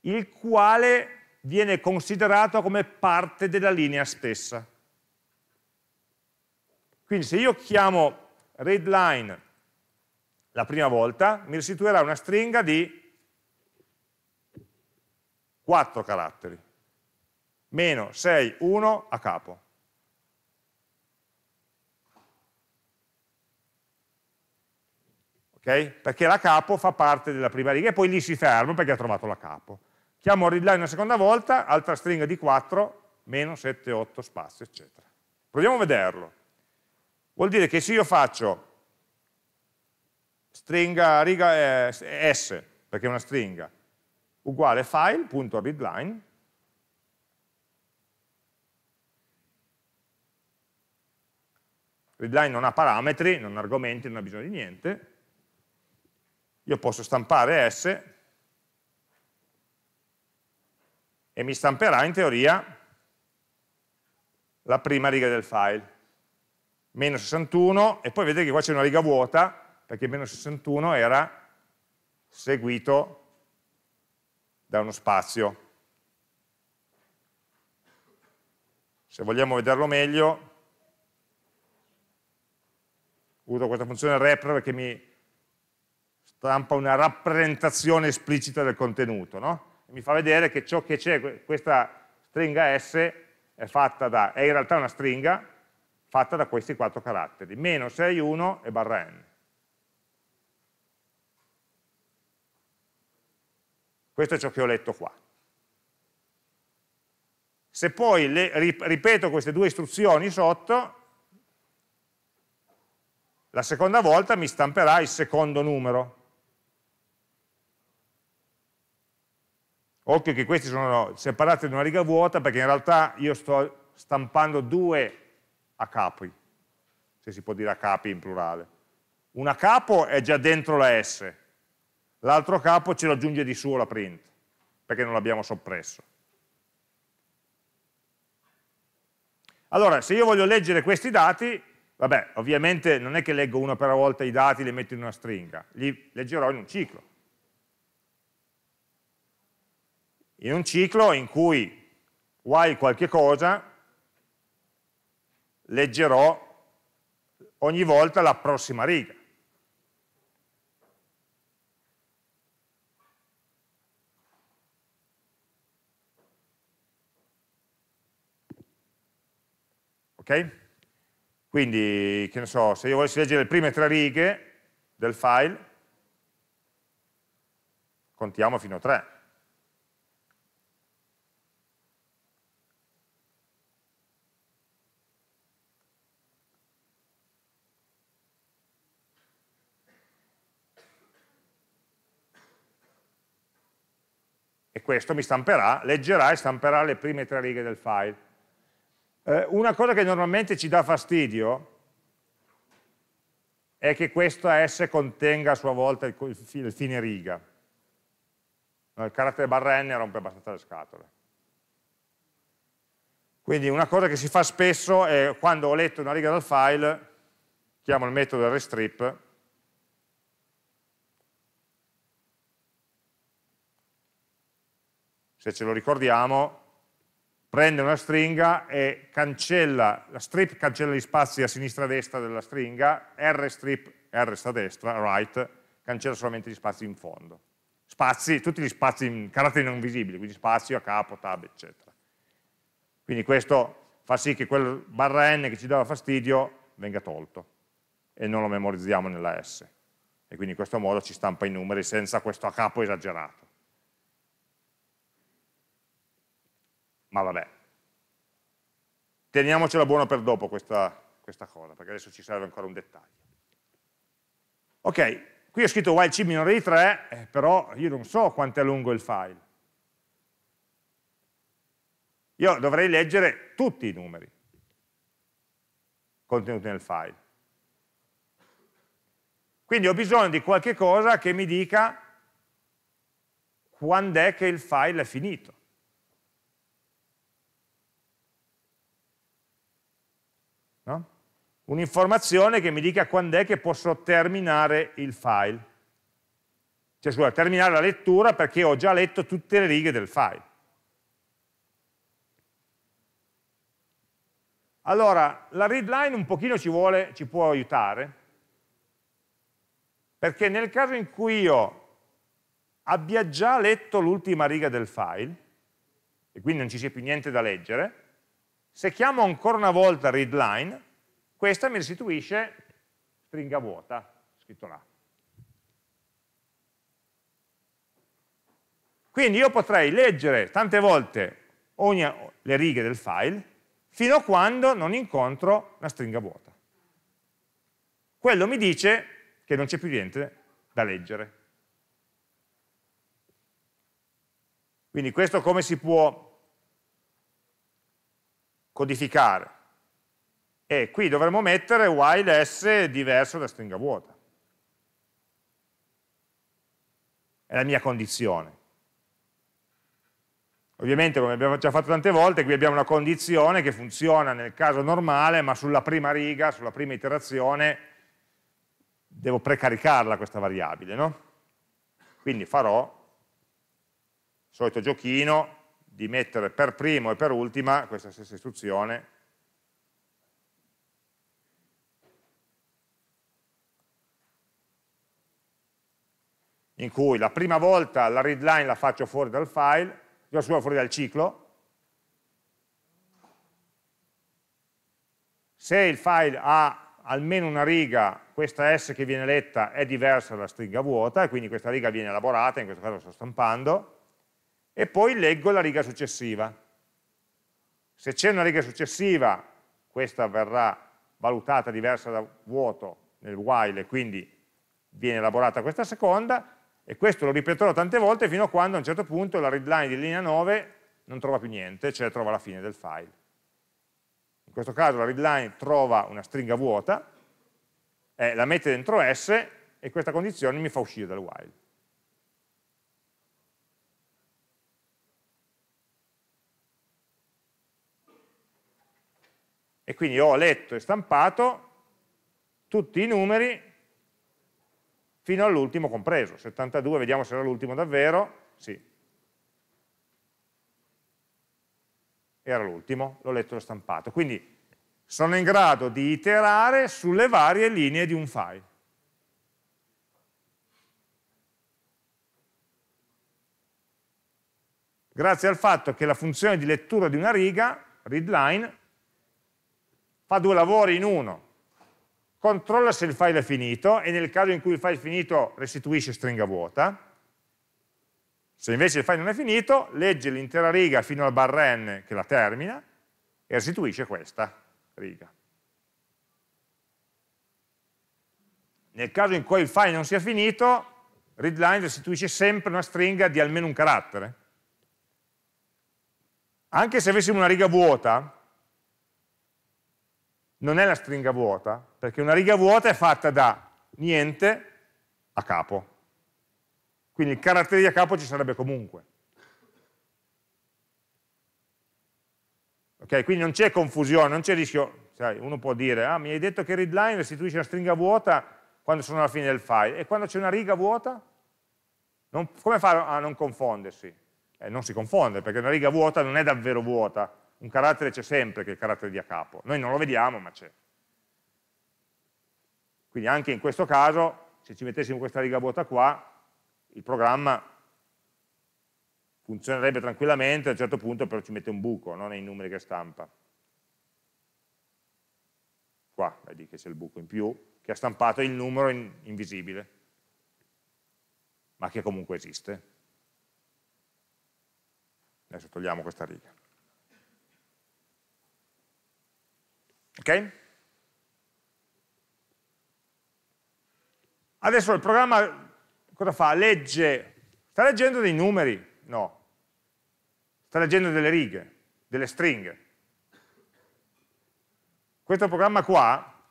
S1: il quale viene considerato come parte della linea stessa. Quindi se io chiamo readline la prima volta, mi restituirà una stringa di 4 caratteri meno 6, 1 a capo. Okay? Perché la capo fa parte della prima riga e poi lì si ferma perché ha trovato la capo. Chiamo readline una seconda volta, altra stringa di 4, meno 7, 8 spazio, eccetera. Proviamo a vederlo. Vuol dire che se io faccio stringa riga eh, S, perché è una stringa, uguale file.readline, readline non ha parametri, non ha argomenti, non ha bisogno di niente, io posso stampare S e mi stamperà in teoria la prima riga del file, meno 61 e poi vedete che qua c'è una riga vuota perché meno 61 era seguito da uno spazio. Se vogliamo vederlo meglio, uso questa funzione wrapper che mi stampa una rappresentazione esplicita del contenuto, no? mi fa vedere che ciò che c'è, questa stringa S è, fatta da, è in realtà una stringa fatta da questi quattro caratteri, meno 6, 1 e barra n. Questo è ciò che ho letto qua. Se poi le, ripeto queste due istruzioni sotto, la seconda volta mi stamperà il secondo numero. Occhio che questi sono separati da una riga vuota perché in realtà io sto stampando due a capi, se si può dire a capi in plurale. Una capo è già dentro la S, l'altro capo ce lo aggiunge di suo la print, perché non l'abbiamo soppresso. Allora, se io voglio leggere questi dati, Vabbè, ovviamente non è che leggo una per una volta i dati e li metto in una stringa, li leggerò in un ciclo. In un ciclo in cui y qualche cosa, leggerò ogni volta la prossima riga. Ok? Quindi, che ne so, se io volessi leggere le prime tre righe del file, contiamo fino a 3. E questo mi stamperà, leggerà e stamperà le prime tre righe del file. Eh, una cosa che normalmente ci dà fastidio è che questa S contenga a sua volta il, il fine riga. Il carattere barra N rompe abbastanza le scatole. Quindi una cosa che si fa spesso è quando ho letto una riga dal file, chiamo il metodo restrip, se ce lo ricordiamo, prende una stringa e cancella, la strip cancella gli spazi a sinistra e destra della stringa, R strip, R sta a destra, right, cancella solamente gli spazi in fondo. Spazi, tutti gli spazi in caratteri non visibili, quindi spazio a capo, tab, eccetera. Quindi questo fa sì che quel barra n che ci dava fastidio venga tolto e non lo memorizziamo nella S. E quindi in questo modo ci stampa i numeri senza questo a capo esagerato. ma vabbè. Teniamocela buona per dopo questa, questa cosa, perché adesso ci serve ancora un dettaglio. Ok, qui ho scritto while c minore di 3, eh, però io non so quanto è lungo il file. Io dovrei leggere tutti i numeri contenuti nel file. Quindi ho bisogno di qualche cosa che mi dica quando è che il file è finito. un'informazione che mi dica quando è che posso terminare il file. Cioè, scusa, terminare la lettura perché ho già letto tutte le righe del file. Allora, la readline un pochino ci, vuole, ci può aiutare, perché nel caso in cui io abbia già letto l'ultima riga del file, e quindi non ci sia più niente da leggere, se chiamo ancora una volta readline, questa mi restituisce stringa vuota, scritto là. Quindi io potrei leggere tante volte ogni, le righe del file fino a quando non incontro una stringa vuota. Quello mi dice che non c'è più niente da leggere. Quindi questo come si può codificare? e qui dovremmo mettere while s diverso da stringa vuota. È la mia condizione. Ovviamente, come abbiamo già fatto tante volte, qui abbiamo una condizione che funziona nel caso normale, ma sulla prima riga, sulla prima iterazione, devo precaricarla questa variabile, no? Quindi farò il solito giochino di mettere per primo e per ultima questa stessa istruzione in cui la prima volta la read line la faccio fuori dal file, la scusa, fuori dal ciclo, se il file ha almeno una riga, questa S che viene letta è diversa dalla stringa vuota, e quindi questa riga viene elaborata, in questo caso la sto stampando, e poi leggo la riga successiva. Se c'è una riga successiva, questa verrà valutata diversa da vuoto nel while, e quindi viene elaborata questa seconda, e questo lo ripeterò tante volte fino a quando a un certo punto la readline di linea 9 non trova più niente, cioè trova la fine del file. In questo caso la readline trova una stringa vuota, eh, la mette dentro S e questa condizione mi fa uscire dal while. E quindi ho letto e stampato tutti i numeri fino all'ultimo compreso, 72, vediamo se era l'ultimo davvero, sì, era l'ultimo, l'ho letto e l'ho stampato, quindi sono in grado di iterare sulle varie linee di un file. Grazie al fatto che la funzione di lettura di una riga, readline, fa due lavori in uno, controlla se il file è finito e nel caso in cui il file è finito restituisce stringa vuota, se invece il file non è finito, legge l'intera riga fino al bar n che la termina e restituisce questa riga. Nel caso in cui il file non sia finito, readline restituisce sempre una stringa di almeno un carattere. Anche se avessimo una riga vuota, non è la stringa vuota, perché una riga vuota è fatta da niente a capo. Quindi il carattere di a capo ci sarebbe comunque. Ok, quindi non c'è confusione, non c'è rischio, sai, uno può dire, ah mi hai detto che readline restituisce una stringa vuota quando sono alla fine del file, e quando c'è una riga vuota? Non, come fa a non confondersi? Eh, non si confonde, perché una riga vuota non è davvero vuota, un carattere c'è sempre, che è il carattere di a capo. Noi non lo vediamo, ma c'è. Quindi anche in questo caso, se ci mettessimo questa riga vuota qua, il programma funzionerebbe tranquillamente, a un certo punto però ci mette un buco no? nei numeri che stampa. Qua, vedi che c'è il buco in più, che ha stampato il numero in, invisibile, ma che comunque esiste. Adesso togliamo questa riga. Ok? Adesso il programma cosa fa? Legge, sta leggendo dei numeri? No. Sta leggendo delle righe, delle stringhe. Questo programma qua,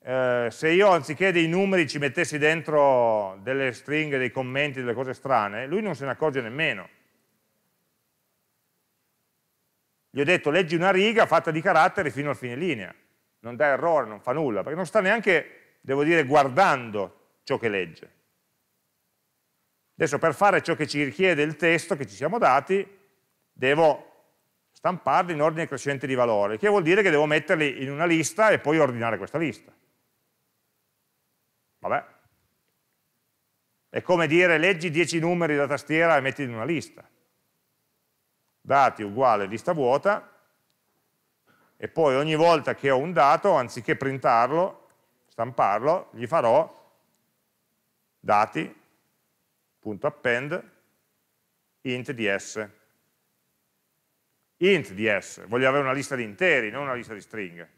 S1: eh, se io anziché dei numeri ci mettessi dentro delle stringhe, dei commenti, delle cose strane, lui non se ne accorge nemmeno. gli ho detto leggi una riga fatta di caratteri fino al fine linea, non dà errore, non fa nulla, perché non sta neanche, devo dire, guardando ciò che legge. Adesso per fare ciò che ci richiede il testo che ci siamo dati, devo stamparli in ordine crescente di valori, che vuol dire che devo metterli in una lista e poi ordinare questa lista. Vabbè. È come dire leggi 10 numeri da tastiera e metti in una lista dati uguale lista vuota e poi ogni volta che ho un dato, anziché printarlo, stamparlo, gli farò dati.append int di s. Int di s, voglio avere una lista di interi, non una lista di stringhe.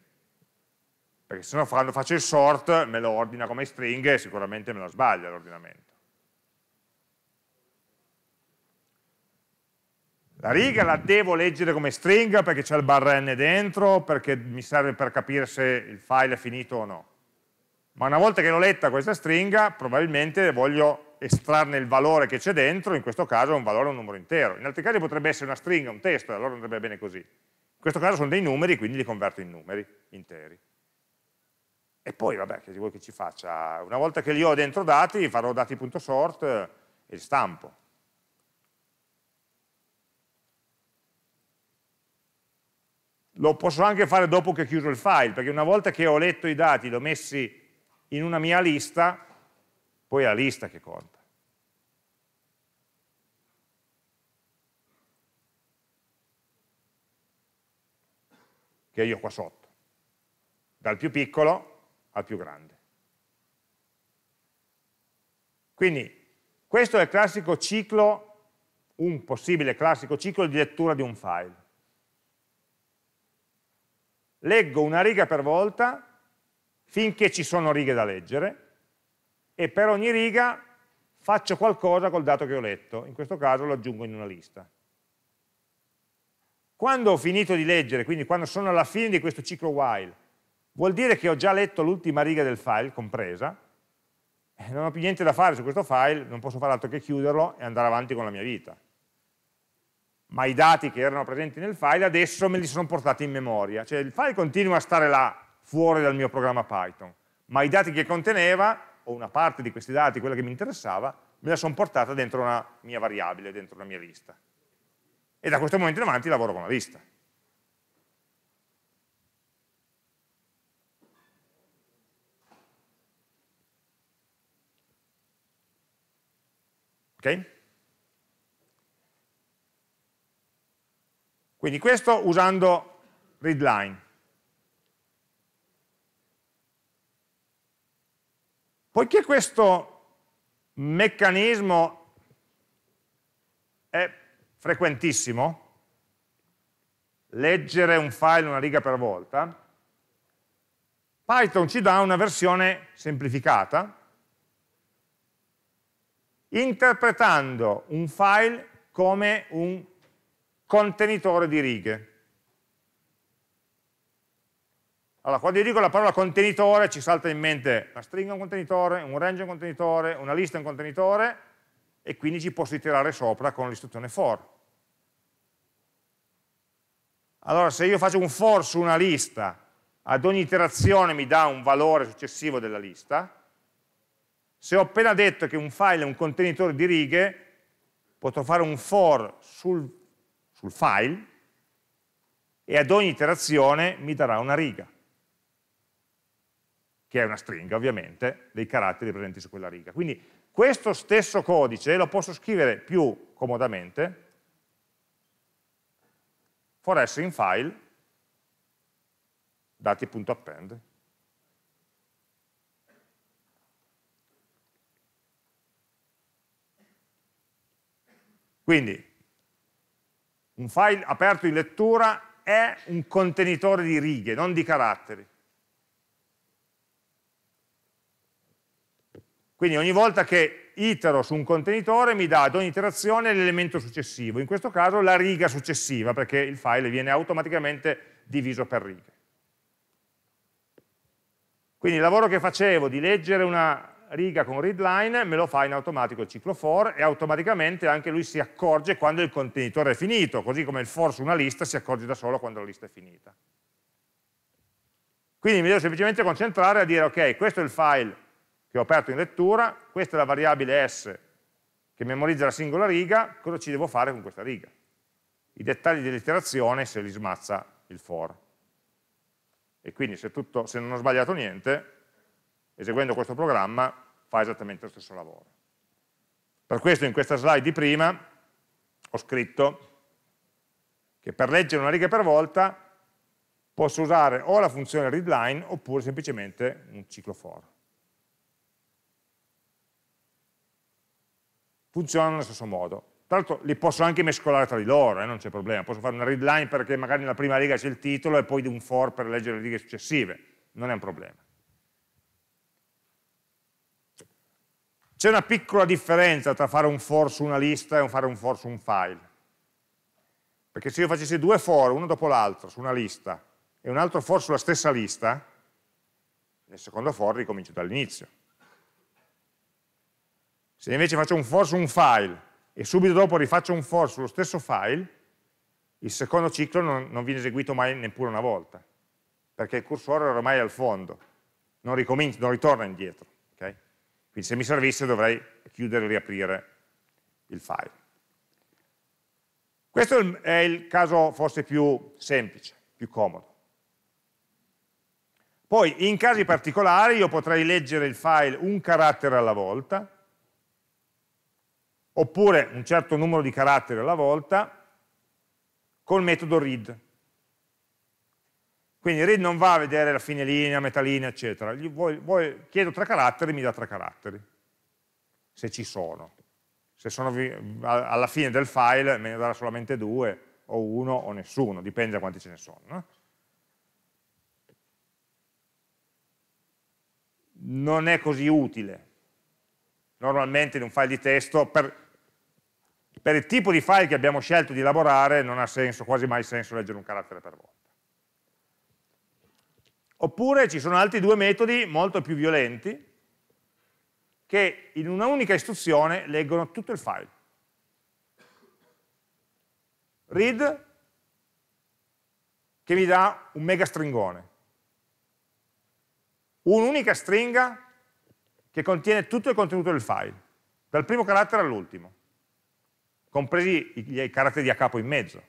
S1: Perché se no quando faccio il sort me lo ordina come stringhe e sicuramente me lo sbaglia l'ordinamento. La riga la devo leggere come stringa perché c'è il bar n dentro, perché mi serve per capire se il file è finito o no. Ma una volta che l'ho letta questa stringa, probabilmente voglio estrarne il valore che c'è dentro, in questo caso è un valore un numero intero. In altri casi potrebbe essere una stringa, un testo, e allora andrebbe bene così. In questo caso sono dei numeri, quindi li converto in numeri interi. E poi, vabbè, che vuoi che ci faccia? Una volta che li ho dentro dati, farò dati.sort e stampo. lo posso anche fare dopo che ho chiuso il file, perché una volta che ho letto i dati, li ho messi in una mia lista, poi è la lista che conta. Che io qua sotto, dal più piccolo al più grande. Quindi questo è il classico ciclo, un possibile classico ciclo di lettura di un file leggo una riga per volta finché ci sono righe da leggere e per ogni riga faccio qualcosa col dato che ho letto, in questo caso lo aggiungo in una lista. Quando ho finito di leggere, quindi quando sono alla fine di questo ciclo while, vuol dire che ho già letto l'ultima riga del file compresa, non ho più niente da fare su questo file, non posso fare altro che chiuderlo e andare avanti con la mia vita ma i dati che erano presenti nel file adesso me li sono portati in memoria, cioè il file continua a stare là, fuori dal mio programma Python, ma i dati che conteneva, o una parte di questi dati, quella che mi interessava, me la sono portata dentro una mia variabile, dentro una mia lista. E da questo momento in avanti lavoro con la lista. Okay? Quindi questo usando readline. Poiché questo meccanismo è frequentissimo, leggere un file una riga per volta, Python ci dà una versione semplificata, interpretando un file come un contenitore di righe. Allora, quando io dico la parola contenitore ci salta in mente una stringa è un contenitore, un range è un contenitore, una lista è un contenitore e quindi ci posso iterare sopra con l'istruzione for. Allora, se io faccio un for su una lista, ad ogni iterazione mi dà un valore successivo della lista, se ho appena detto che un file è un contenitore di righe, potrò fare un for sul sul file e ad ogni iterazione mi darà una riga, che è una stringa ovviamente, dei caratteri presenti su quella riga. Quindi questo stesso codice lo posso scrivere più comodamente for s in file dati.append. Quindi un file aperto in lettura è un contenitore di righe, non di caratteri. Quindi ogni volta che itero su un contenitore mi dà ad ogni iterazione l'elemento successivo, in questo caso la riga successiva, perché il file viene automaticamente diviso per righe. Quindi il lavoro che facevo di leggere una riga con readline, me lo fa in automatico il ciclo for e automaticamente anche lui si accorge quando il contenitore è finito, così come il for su una lista si accorge da solo quando la lista è finita. Quindi mi devo semplicemente concentrare a dire ok, questo è il file che ho aperto in lettura, questa è la variabile s che memorizza la singola riga, cosa ci devo fare con questa riga? I dettagli dell'iterazione se li smazza il for. E quindi se, tutto, se non ho sbagliato niente, eseguendo questo programma, fa esattamente lo stesso lavoro. Per questo in questa slide di prima ho scritto che per leggere una riga per volta posso usare o la funzione readline oppure semplicemente un ciclo for. Funzionano nello stesso modo. Tra l'altro li posso anche mescolare tra di loro, eh, non c'è problema. Posso fare una readline perché magari nella prima riga c'è il titolo e poi un for per leggere le righe successive. Non è un problema. C'è una piccola differenza tra fare un for su una lista e fare un for su un file. Perché se io facessi due for, uno dopo l'altro, su una lista, e un altro for sulla stessa lista, nel secondo for ricomincio dall'inizio. Se invece faccio un for su un file e subito dopo rifaccio un for sullo stesso file, il secondo ciclo non, non viene eseguito mai neppure una volta, perché il cursore è al fondo, non, non ritorna indietro. Quindi se mi servisse dovrei chiudere e riaprire il file. Questo è il caso forse più semplice, più comodo. Poi in casi particolari io potrei leggere il file un carattere alla volta, oppure un certo numero di caratteri alla volta, col metodo read. Quindi read non va a vedere la fine linea, metà linea, eccetera. Vuoi, vuoi, chiedo tre caratteri, mi dà tre caratteri, se ci sono. Se sono alla fine del file me ne darà solamente due, o uno, o nessuno, dipende da quanti ce ne sono. No? Eh. Non è così utile. Normalmente in un file di testo, per, per il tipo di file che abbiamo scelto di elaborare, non ha senso, quasi mai senso leggere un carattere per volta. Oppure ci sono altri due metodi molto più violenti che in una unica istruzione leggono tutto il file. Read che mi dà un mega stringone. Un'unica stringa che contiene tutto il contenuto del file, dal primo carattere all'ultimo, compresi i, i caratteri a capo in mezzo.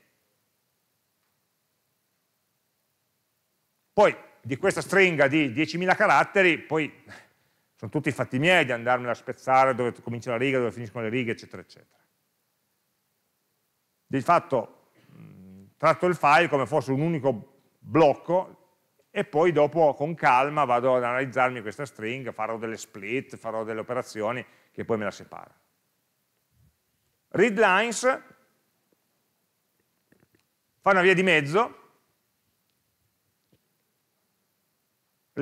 S1: Poi di questa stringa di 10.000 caratteri, poi sono tutti fatti miei di andarmela a spezzare dove comincia la riga, dove finiscono le righe, eccetera, eccetera. Di fatto tratto il file come fosse un unico blocco e poi dopo con calma vado ad analizzarmi questa stringa, farò delle split, farò delle operazioni che poi me la separano. Readlines fa una via di mezzo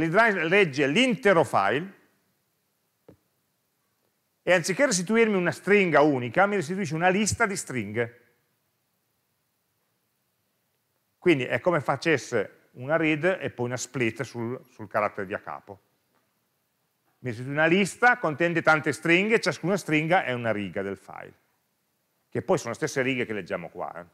S1: il drive legge l'intero file e anziché restituirmi una stringa unica, mi restituisce una lista di stringhe. Quindi è come facesse una read e poi una split sul, sul carattere di a capo. Mi restituisce una lista, contiene tante stringhe, ciascuna stringa è una riga del file, che poi sono le stesse righe che leggiamo qua. Eh.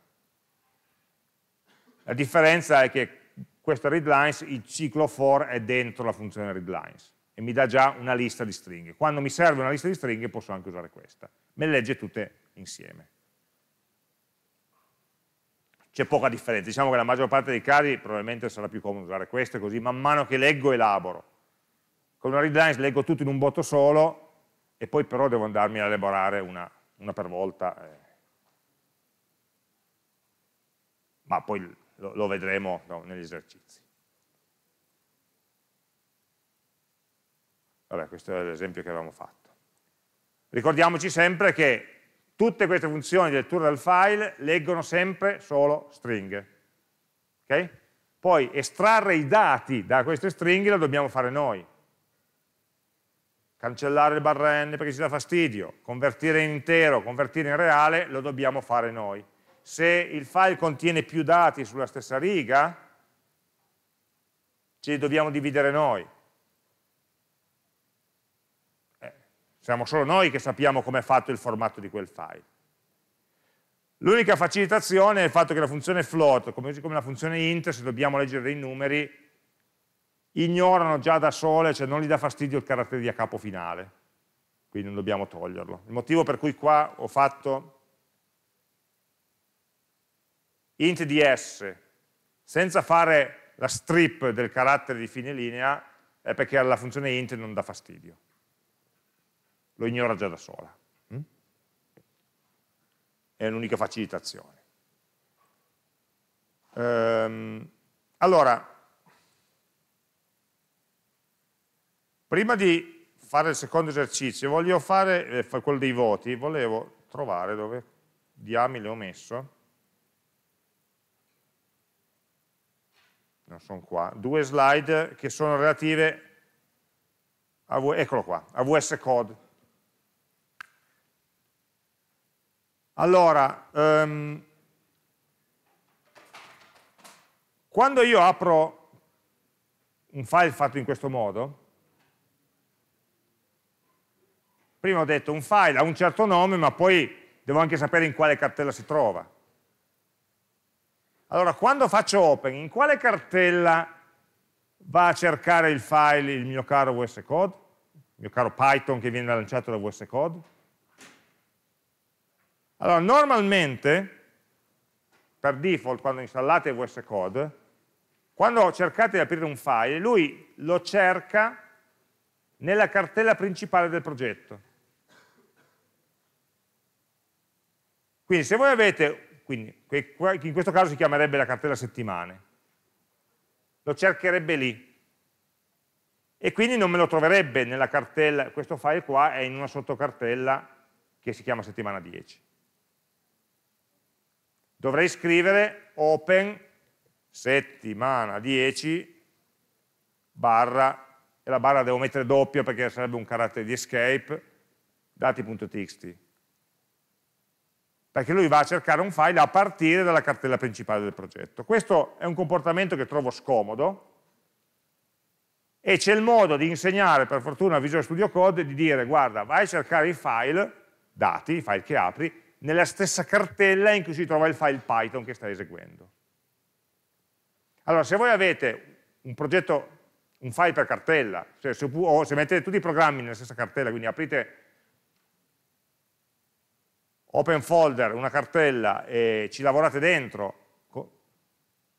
S1: La differenza è che questo questa readlines, il ciclo for è dentro la funzione readlines e mi dà già una lista di stringhe. Quando mi serve una lista di stringhe posso anche usare questa, me le legge tutte insieme. C'è poca differenza, diciamo che la maggior parte dei casi probabilmente sarà più comodo usare queste così, man mano che leggo elaboro. Con una readlines leggo tutto in un botto solo e poi però devo andarmi a elaborare una, una per volta. Eh. Ma poi lo, lo vedremo no, negli esercizi. Vabbè, questo è l'esempio che avevamo fatto. Ricordiamoci sempre che tutte queste funzioni di lettura del file leggono sempre solo stringhe. Okay? Poi estrarre i dati da queste stringhe lo dobbiamo fare noi. Cancellare il barra n perché ci dà fastidio, convertire in intero, convertire in reale, lo dobbiamo fare noi se il file contiene più dati sulla stessa riga, ce li dobbiamo dividere noi. Eh, siamo solo noi che sappiamo com'è fatto il formato di quel file. L'unica facilitazione è il fatto che la funzione float, così come la funzione int, se dobbiamo leggere dei numeri, ignorano già da sole, cioè non gli dà fastidio il carattere di a capo finale, quindi non dobbiamo toglierlo. Il motivo per cui qua ho fatto int di s senza fare la strip del carattere di fine linea è perché alla funzione int non dà fastidio. Lo ignora già da sola. Mm? È l'unica facilitazione. Ehm, allora, prima di fare il secondo esercizio, voglio fare eh, quello dei voti, volevo trovare dove diamine ho messo non sono qua, due slide che sono relative a, eccolo qua, a VS Code. Allora, um, quando io apro un file fatto in questo modo, prima ho detto un file ha un certo nome, ma poi devo anche sapere in quale cartella si trova. Allora, quando faccio open, in quale cartella va a cercare il file il mio caro VS Code? Il mio caro Python che viene lanciato da VS Code? Allora, normalmente, per default, quando installate VS Code, quando cercate di aprire un file, lui lo cerca nella cartella principale del progetto. Quindi se voi avete quindi in questo caso si chiamerebbe la cartella settimane, lo cercherebbe lì e quindi non me lo troverebbe nella cartella, questo file qua è in una sottocartella che si chiama settimana 10. Dovrei scrivere open settimana 10 barra, e la barra devo mettere doppia perché sarebbe un carattere di escape, dati.txt perché lui va a cercare un file a partire dalla cartella principale del progetto. Questo è un comportamento che trovo scomodo e c'è il modo di insegnare, per fortuna, a Visual Studio Code di dire guarda, vai a cercare i file, dati, i file che apri, nella stessa cartella in cui si trova il file Python che stai eseguendo. Allora, se voi avete un progetto, un file per cartella, cioè se, o se mettete tutti i programmi nella stessa cartella, quindi aprite open folder, una cartella e ci lavorate dentro,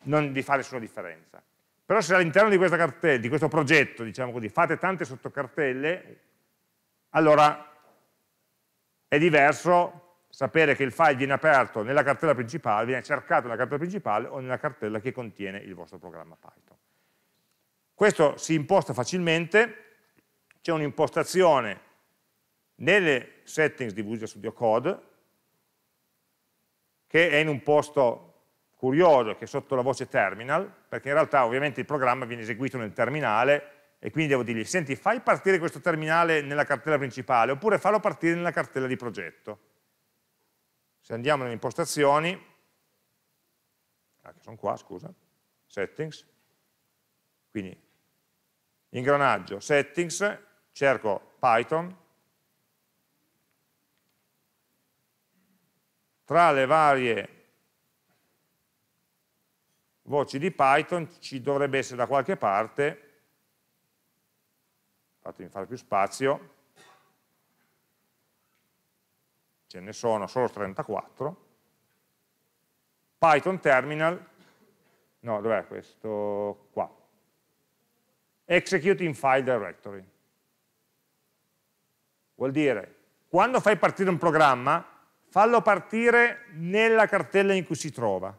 S1: non vi fa nessuna differenza. Però se all'interno di, di, questo progetto, diciamo così, fate tante sottocartelle, allora è diverso sapere che il file viene aperto nella cartella principale, viene cercato nella cartella principale o nella cartella che contiene il vostro programma Python. Questo si imposta facilmente, c'è un'impostazione nelle settings di Visual Studio Code che è in un posto curioso, che è sotto la voce terminal, perché in realtà ovviamente il programma viene eseguito nel terminale e quindi devo dirgli, senti, fai partire questo terminale nella cartella principale oppure fallo partire nella cartella di progetto. Se andiamo nelle impostazioni, ah, che sono qua, scusa, settings, quindi ingranaggio, settings, cerco Python, tra le varie voci di Python ci dovrebbe essere da qualche parte, fatemi fare più spazio, ce ne sono solo 34, Python terminal, no dov'è questo qua, execute in file directory. Vuol dire, quando fai partire un programma, fallo partire nella cartella in cui si trova.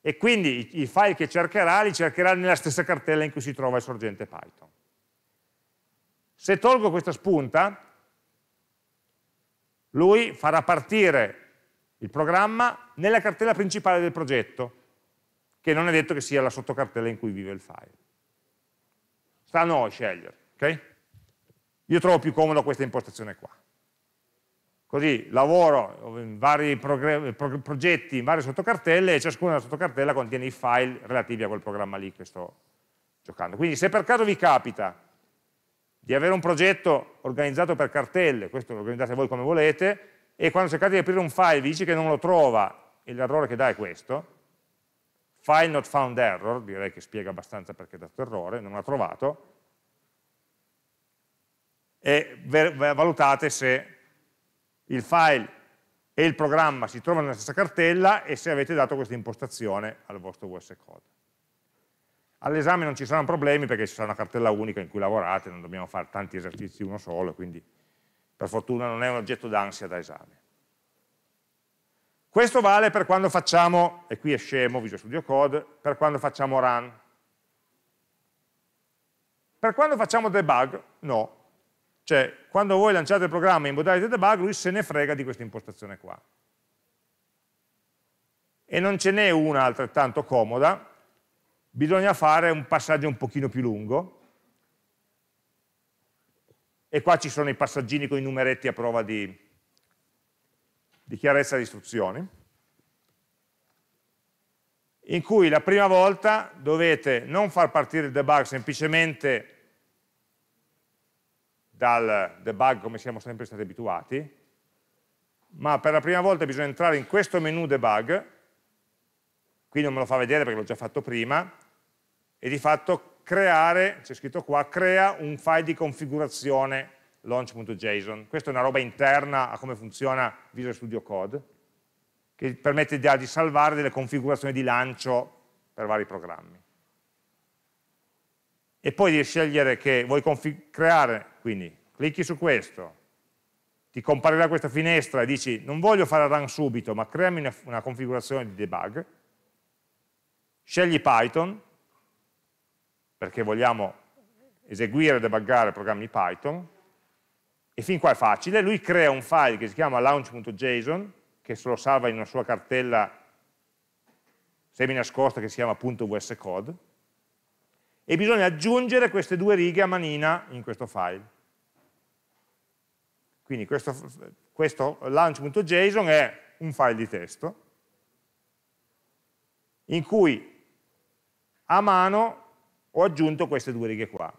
S1: E quindi i file che cercherà li cercherà nella stessa cartella in cui si trova il sorgente Python. Se tolgo questa spunta, lui farà partire il programma nella cartella principale del progetto, che non è detto che sia la sottocartella in cui vive il file. Sta a noi scegliere, ok? Io trovo più comodo questa impostazione qua. Così lavoro in vari pro progetti, in varie sottocartelle e ciascuna sottocartella contiene i file relativi a quel programma lì che sto giocando. Quindi se per caso vi capita di avere un progetto organizzato per cartelle, questo lo organizzate voi come volete, e quando cercate di aprire un file vi dice che non lo trova, e l'errore che dà è questo, file not found error, direi che spiega abbastanza perché ha dato errore, non l'ha trovato, e valutate se il file e il programma si trovano nella stessa cartella e se avete dato questa impostazione al vostro VS Code. All'esame non ci saranno problemi perché ci sarà una cartella unica in cui lavorate, non dobbiamo fare tanti esercizi uno solo, quindi per fortuna non è un oggetto d'ansia da esame. Questo vale per quando facciamo, e qui è scemo Visual Studio Code, per quando facciamo run. Per quando facciamo debug, no, cioè, quando voi lanciate il programma in modalità debug, lui se ne frega di questa impostazione qua. E non ce n'è una altrettanto comoda, bisogna fare un passaggio un pochino più lungo, e qua ci sono i passaggini con i numeretti a prova di, di chiarezza di istruzioni, in cui la prima volta dovete non far partire il debug semplicemente dal debug come siamo sempre stati abituati, ma per la prima volta bisogna entrare in questo menu debug, qui non me lo fa vedere perché l'ho già fatto prima, e di fatto creare, c'è scritto qua, crea un file di configurazione launch.json. Questa è una roba interna a come funziona Visual Studio Code, che permette di salvare delle configurazioni di lancio per vari programmi e poi devi scegliere che vuoi creare, quindi clicchi su questo, ti comparirà questa finestra e dici non voglio fare run subito ma creami una, una configurazione di debug, scegli Python perché vogliamo eseguire e debuggare programmi Python e fin qua è facile, lui crea un file che si chiama launch.json che se lo salva in una sua cartella semi nascosta che si chiama .vscode e bisogna aggiungere queste due righe a manina in questo file. Quindi questo, questo launch.json è un file di testo in cui a mano ho aggiunto queste due righe qua.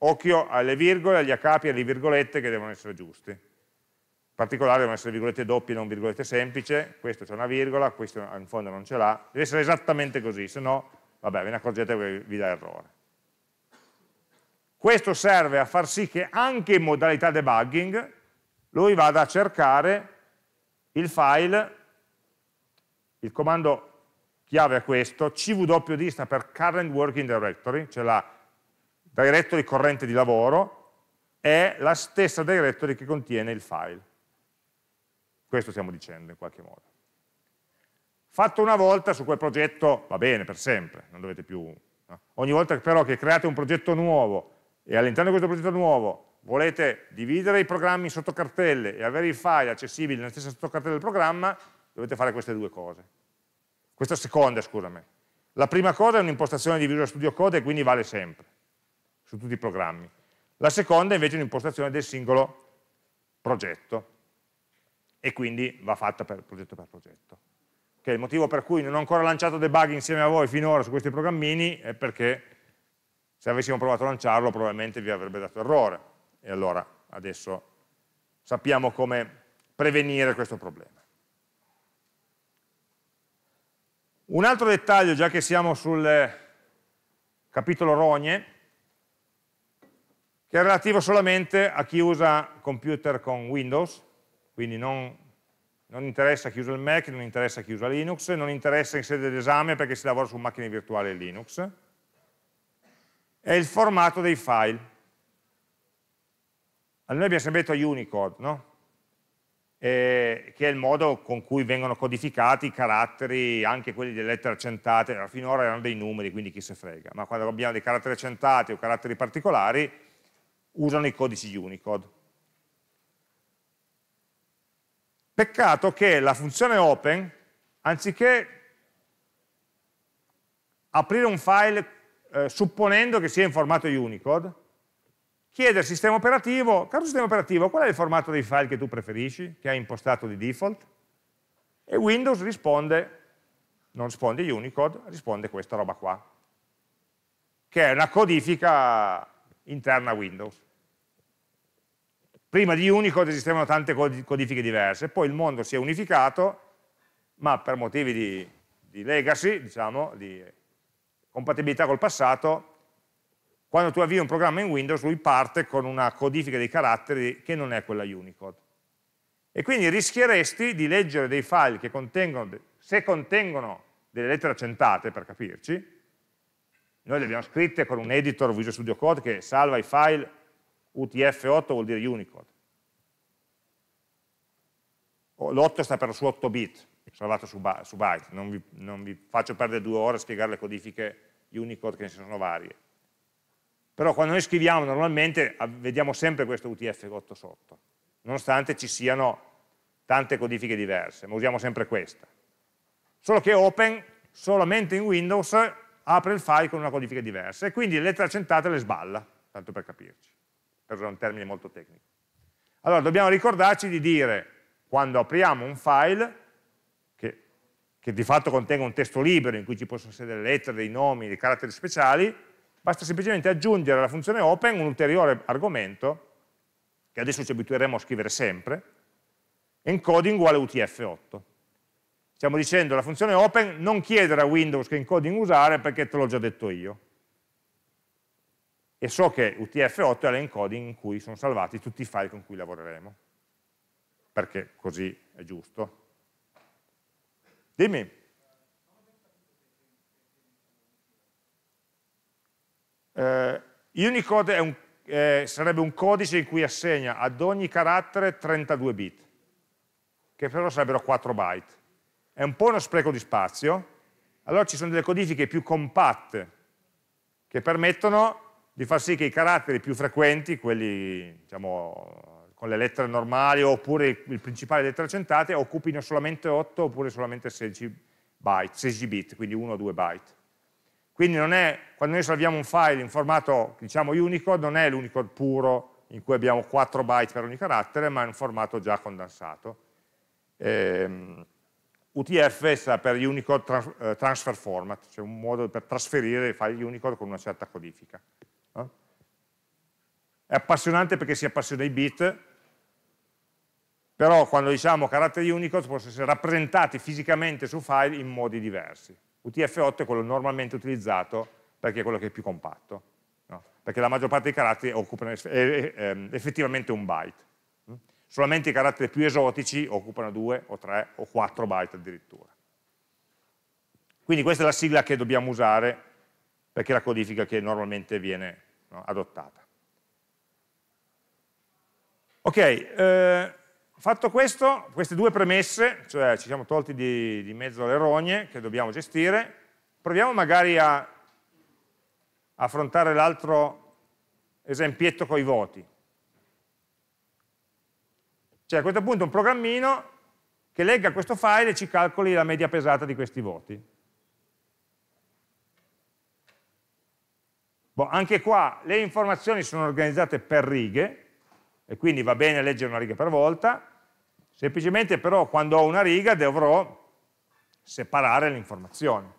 S1: Occhio alle virgole, agli acapi, alle virgolette che devono essere giusti. In particolare devono essere virgolette doppie, non virgolette semplici. questo c'è una virgola, questo in fondo non ce l'ha, deve essere esattamente così, se no, vabbè, ve ne accorgete che vi dà errore. Questo serve a far sì che anche in modalità debugging lui vada a cercare il file, il comando chiave è questo, cwd sta per current working directory, cioè la directory corrente di lavoro, è la stessa directory che contiene il file. Questo stiamo dicendo in qualche modo. Fatto una volta su quel progetto va bene per sempre, non dovete più... No? Ogni volta però che create un progetto nuovo e all'interno di questo progetto nuovo volete dividere i programmi in sottocartelle e avere i file accessibili nella stessa sottocartella del programma, dovete fare queste due cose. Questa seconda, scusami. La prima cosa è un'impostazione di Visual Studio Code e quindi vale sempre, su tutti i programmi. La seconda invece è un'impostazione del singolo progetto e quindi va fatta per progetto per progetto. Okay, il motivo per cui non ho ancora lanciato debug insieme a voi finora su questi programmini è perché se avessimo provato a lanciarlo probabilmente vi avrebbe dato errore. E allora adesso sappiamo come prevenire questo problema. Un altro dettaglio, già che siamo sul capitolo rogne, che è relativo solamente a chi usa computer con Windows, quindi non, non interessa chi usa il Mac, non interessa chi usa Linux, non interessa in sede d'esame perché si lavora su macchine virtuali e Linux, è il formato dei file. Allora noi abbiamo sempre detto Unicode, no? eh, che è il modo con cui vengono codificati i caratteri, anche quelli delle lettere accentate, finora erano dei numeri, quindi chi se frega, ma quando abbiamo dei caratteri accentati o caratteri particolari, usano i codici Unicode. Peccato che la funzione open, anziché aprire un file eh, supponendo che sia in formato Unicode, chiede al sistema operativo, caro sistema operativo, qual è il formato dei file che tu preferisci, che hai impostato di default? E Windows risponde, non risponde Unicode, risponde questa roba qua, che è una codifica interna a Windows. Prima di Unicode esistevano tante codifiche diverse, poi il mondo si è unificato, ma per motivi di, di legacy, diciamo, di compatibilità col passato, quando tu avvii un programma in Windows lui parte con una codifica dei caratteri che non è quella Unicode. E quindi rischieresti di leggere dei file che contengono, se contengono delle lettere accentate, per capirci, noi le abbiamo scritte con un editor Visual Studio Code che salva i file UTF-8 vuol dire Unicode. L'8 sta per su 8 bit, salvato su, byte, non vi, non vi faccio perdere due ore a spiegare le codifiche Unicode che ne sono varie. Però quando noi scriviamo normalmente vediamo sempre questo UTF-8 sotto, nonostante ci siano tante codifiche diverse, ma usiamo sempre questa. Solo che Open solamente in Windows apre il file con una codifica diversa e quindi le lettere accentate le sballa, tanto per capirci, per usare un termine molto tecnico. Allora dobbiamo ricordarci di dire quando apriamo un file che di fatto contenga un testo libero in cui ci possono essere delle lettere, dei nomi, dei caratteri speciali, basta semplicemente aggiungere alla funzione open un ulteriore argomento che adesso ci abitueremo a scrivere sempre, encoding uguale UTF-8. Stiamo dicendo alla funzione open non chiedere a Windows che encoding usare perché te l'ho già detto io. E so che UTF-8 è l'encoding in cui sono salvati tutti i file con cui lavoreremo, perché così è giusto, Dimmi. Eh, Unicode un, eh, sarebbe un codice in cui assegna ad ogni carattere 32 bit, che però sarebbero 4 byte. È un po' uno spreco di spazio, allora ci sono delle codifiche più compatte che permettono di far sì che i caratteri più frequenti, quelli diciamo, con le lettere normali oppure il principale lettere accentate occupino solamente 8 oppure solamente 16 byte, 16 bit, quindi 1 o 2 byte. Quindi è, quando noi salviamo un file in formato diciamo Unicode non è l'Unicode puro in cui abbiamo 4 byte per ogni carattere, ma è un formato già condensato. Ehm, UTF sta per Unicode trans eh, Transfer Format, cioè un modo per trasferire i file Unicode con una certa codifica. Eh? È appassionante perché si appassiona ai bit, però quando diciamo caratteri Unicode possono essere rappresentati fisicamente su file in modi diversi. UTF-8 è quello normalmente utilizzato perché è quello che è più compatto, no? perché la maggior parte dei caratteri occupano eh, eh, ehm, effettivamente un byte. Mm? Solamente i caratteri più esotici occupano 2 o 3 o 4 byte addirittura. Quindi questa è la sigla che dobbiamo usare perché è la codifica che normalmente viene no, adottata. Ok, eh, Fatto questo, queste due premesse, cioè ci siamo tolti di, di mezzo le rogne che dobbiamo gestire, proviamo magari a affrontare l'altro esempietto con i voti. Cioè a questo punto un programmino che legga questo file e ci calcoli la media pesata di questi voti. Boh, anche qua le informazioni sono organizzate per righe, e quindi va bene leggere una riga per volta, semplicemente però quando ho una riga dovrò separare le informazioni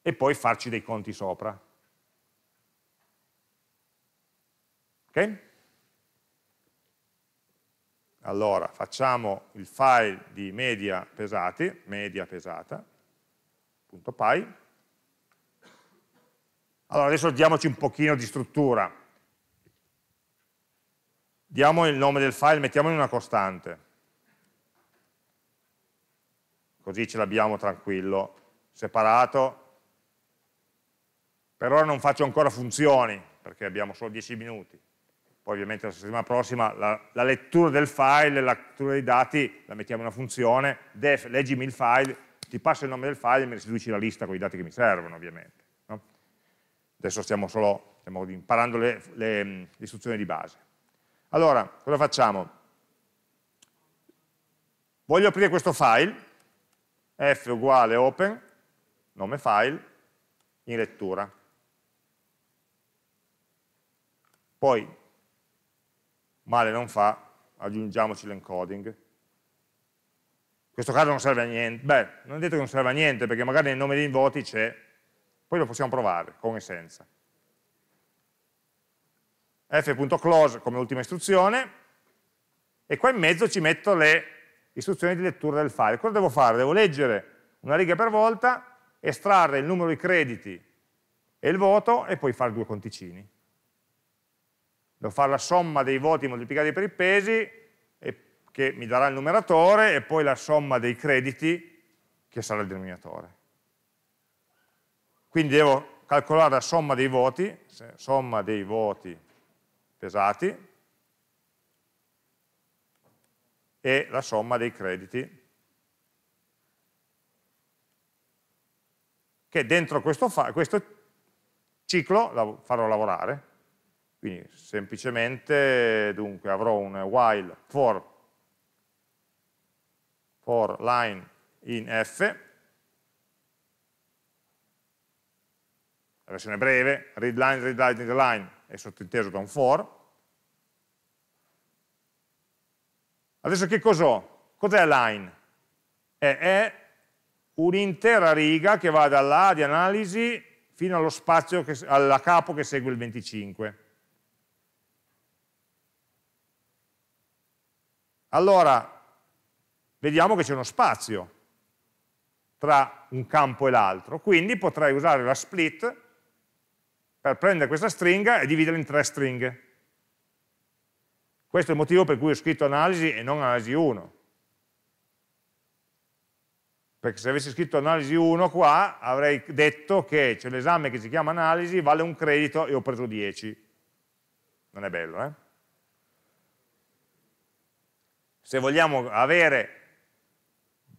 S1: e poi farci dei conti sopra. Ok? Allora, facciamo il file di media pesati, media pesata, punto .py, allora adesso diamoci un pochino di struttura. Diamo il nome del file, mettiamo in una costante. Così ce l'abbiamo tranquillo, separato. Per ora non faccio ancora funzioni, perché abbiamo solo 10 minuti. Poi ovviamente la settimana prossima la, la lettura del file, la lettura dei dati, la mettiamo in una funzione, def, leggimi il file, ti passo il nome del file e mi restituisci la lista con i dati che mi servono ovviamente adesso stiamo solo stiamo imparando le, le, le istruzioni di base. Allora, cosa facciamo? Voglio aprire questo file, f uguale open, nome file, in lettura. Poi, male non fa, aggiungiamoci l'encoding. In questo caso non serve a niente, beh, non è detto che non serve a niente, perché magari nel nome dei voti c'è poi lo possiamo provare con e senza. f.close come ultima istruzione e qua in mezzo ci metto le istruzioni di lettura del file. Cosa devo fare? Devo leggere una riga per volta, estrarre il numero di crediti e il voto e poi fare due conticini. Devo fare la somma dei voti moltiplicati per i pesi che mi darà il numeratore e poi la somma dei crediti che sarà il denominatore. Quindi devo calcolare la somma dei voti, somma dei voti pesati e la somma dei crediti che dentro questo, questo ciclo farò lavorare. Quindi semplicemente dunque, avrò un while for, for line in f la versione breve, read line, read line, read line è sottinteso da un for. Adesso che cos'ho? Cos'è line? È, è un'intera riga che va dalla A di analisi fino allo spazio, che, alla capo che segue il 25. Allora, vediamo che c'è uno spazio tra un campo e l'altro, quindi potrei usare la split per prendere questa stringa e dividerla in tre stringhe. Questo è il motivo per cui ho scritto analisi e non analisi 1. Perché se avessi scritto analisi 1 qua avrei detto che c'è l'esame che si chiama analisi, vale un credito e ho preso 10. Non è bello, eh? Se vogliamo avere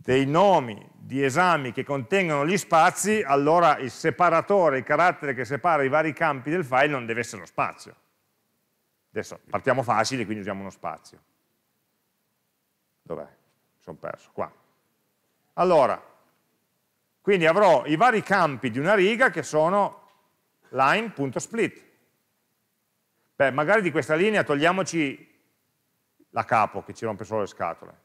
S1: dei nomi di esami che contengono gli spazi, allora il separatore, il carattere che separa i vari campi del file non deve essere lo spazio. Adesso partiamo facile, quindi usiamo uno spazio. Dov'è? Mi sono perso, qua. Allora, quindi avrò i vari campi di una riga che sono line.split. Beh, magari di questa linea togliamoci la capo che ci rompe solo le scatole.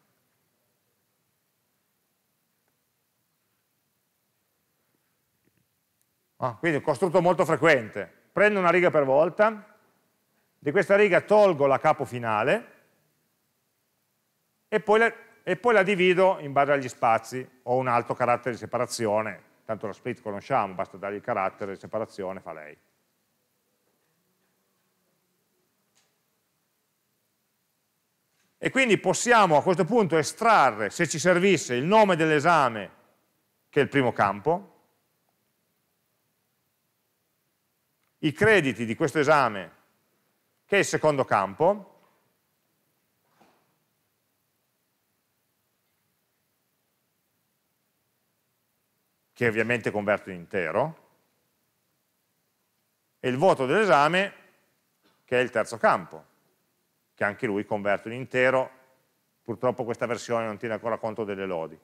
S1: Ah. quindi un costrutto molto frequente. Prendo una riga per volta, di questa riga tolgo la capo finale e poi la, e poi la divido in base agli spazi. Ho un altro carattere di separazione, tanto la split conosciamo, basta dargli il carattere di separazione, fa lei. E quindi possiamo a questo punto estrarre, se ci servisse, il nome dell'esame, che è il primo campo, i crediti di questo esame, che è il secondo campo, che ovviamente converto in intero, e il voto dell'esame, che è il terzo campo, che anche lui converto in intero, purtroppo questa versione non tiene ancora conto delle lodi,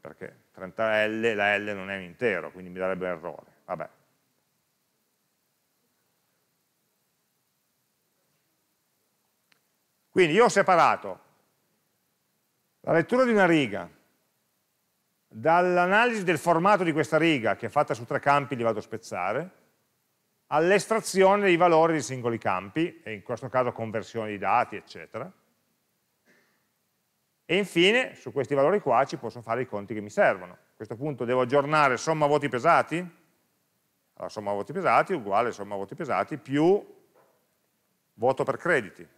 S1: perché 30L, la L non è un intero, quindi mi darebbe errore, vabbè. Quindi io ho separato la lettura di una riga dall'analisi del formato di questa riga, che è fatta su tre campi, li vado a spezzare, all'estrazione dei valori dei singoli campi, e in questo caso conversione di dati, eccetera. E infine, su questi valori qua ci posso fare i conti che mi servono. A questo punto devo aggiornare somma voti pesati, allora somma voti pesati uguale somma voti pesati più voto per crediti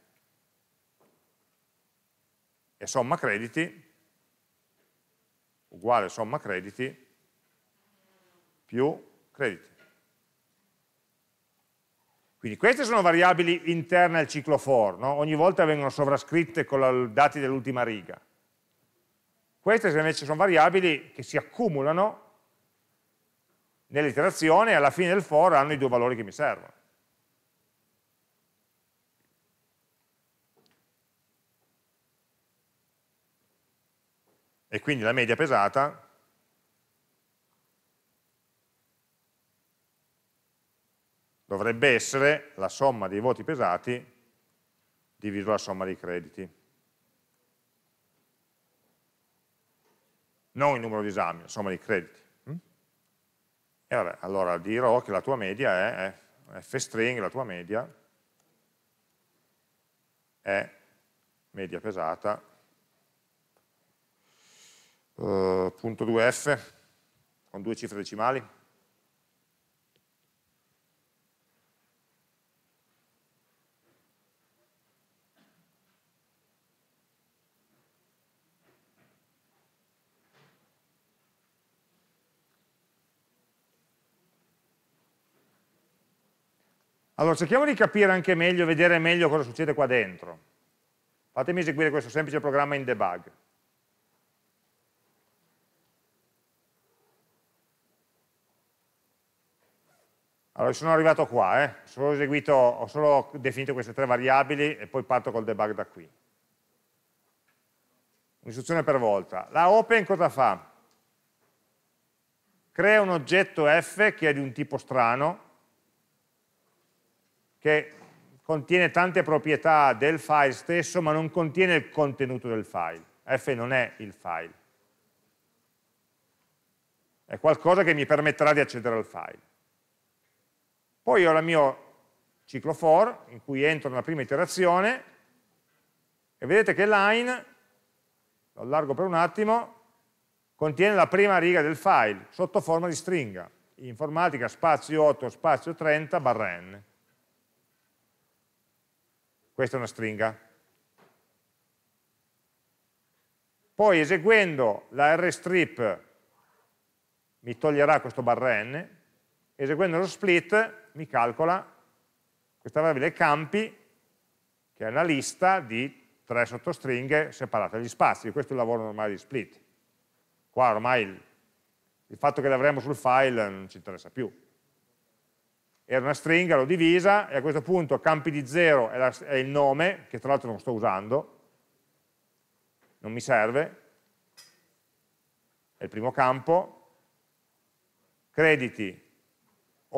S1: e somma crediti uguale somma crediti più crediti. Quindi queste sono variabili interne al ciclo for, no? ogni volta vengono sovrascritte con i dati dell'ultima riga. Queste invece sono variabili che si accumulano nell'iterazione e alla fine del for hanno i due valori che mi servono. e quindi la media pesata dovrebbe essere la somma dei voti pesati diviso la somma dei crediti. Non il numero di esami, la somma dei crediti. Mm? E vabbè, allora dirò che la tua media è f string, la tua media è media pesata eh, punto 2f con due cifre decimali. Allora, cerchiamo di capire anche meglio, vedere meglio cosa succede qua dentro. Fatemi eseguire questo semplice programma in debug. Allora, sono arrivato qua, eh? solo eseguito, ho solo definito queste tre variabili e poi parto col debug da qui. Un'istruzione per volta. La open cosa fa? Crea un oggetto F che è di un tipo strano, che contiene tante proprietà del file stesso, ma non contiene il contenuto del file. F non è il file. È qualcosa che mi permetterà di accedere al file. Poi ho il mio ciclo for, in cui entro nella prima iterazione, e vedete che line, lo allargo per un attimo, contiene la prima riga del file, sotto forma di stringa, informatica spazio 8 spazio 30 barra n. Questa è una stringa. Poi eseguendo la rstrip mi toglierà questo barra n, eseguendo lo split mi calcola questa variabile campi, che è una lista di tre sottostringhe separate dagli spazi. Questo è il lavoro normale di split. Qua ormai il, il fatto che l'avremo sul file non ci interessa più. Era una stringa, l'ho divisa, e a questo punto campi di 0 è, è il nome, che tra l'altro non sto usando, non mi serve, è il primo campo, crediti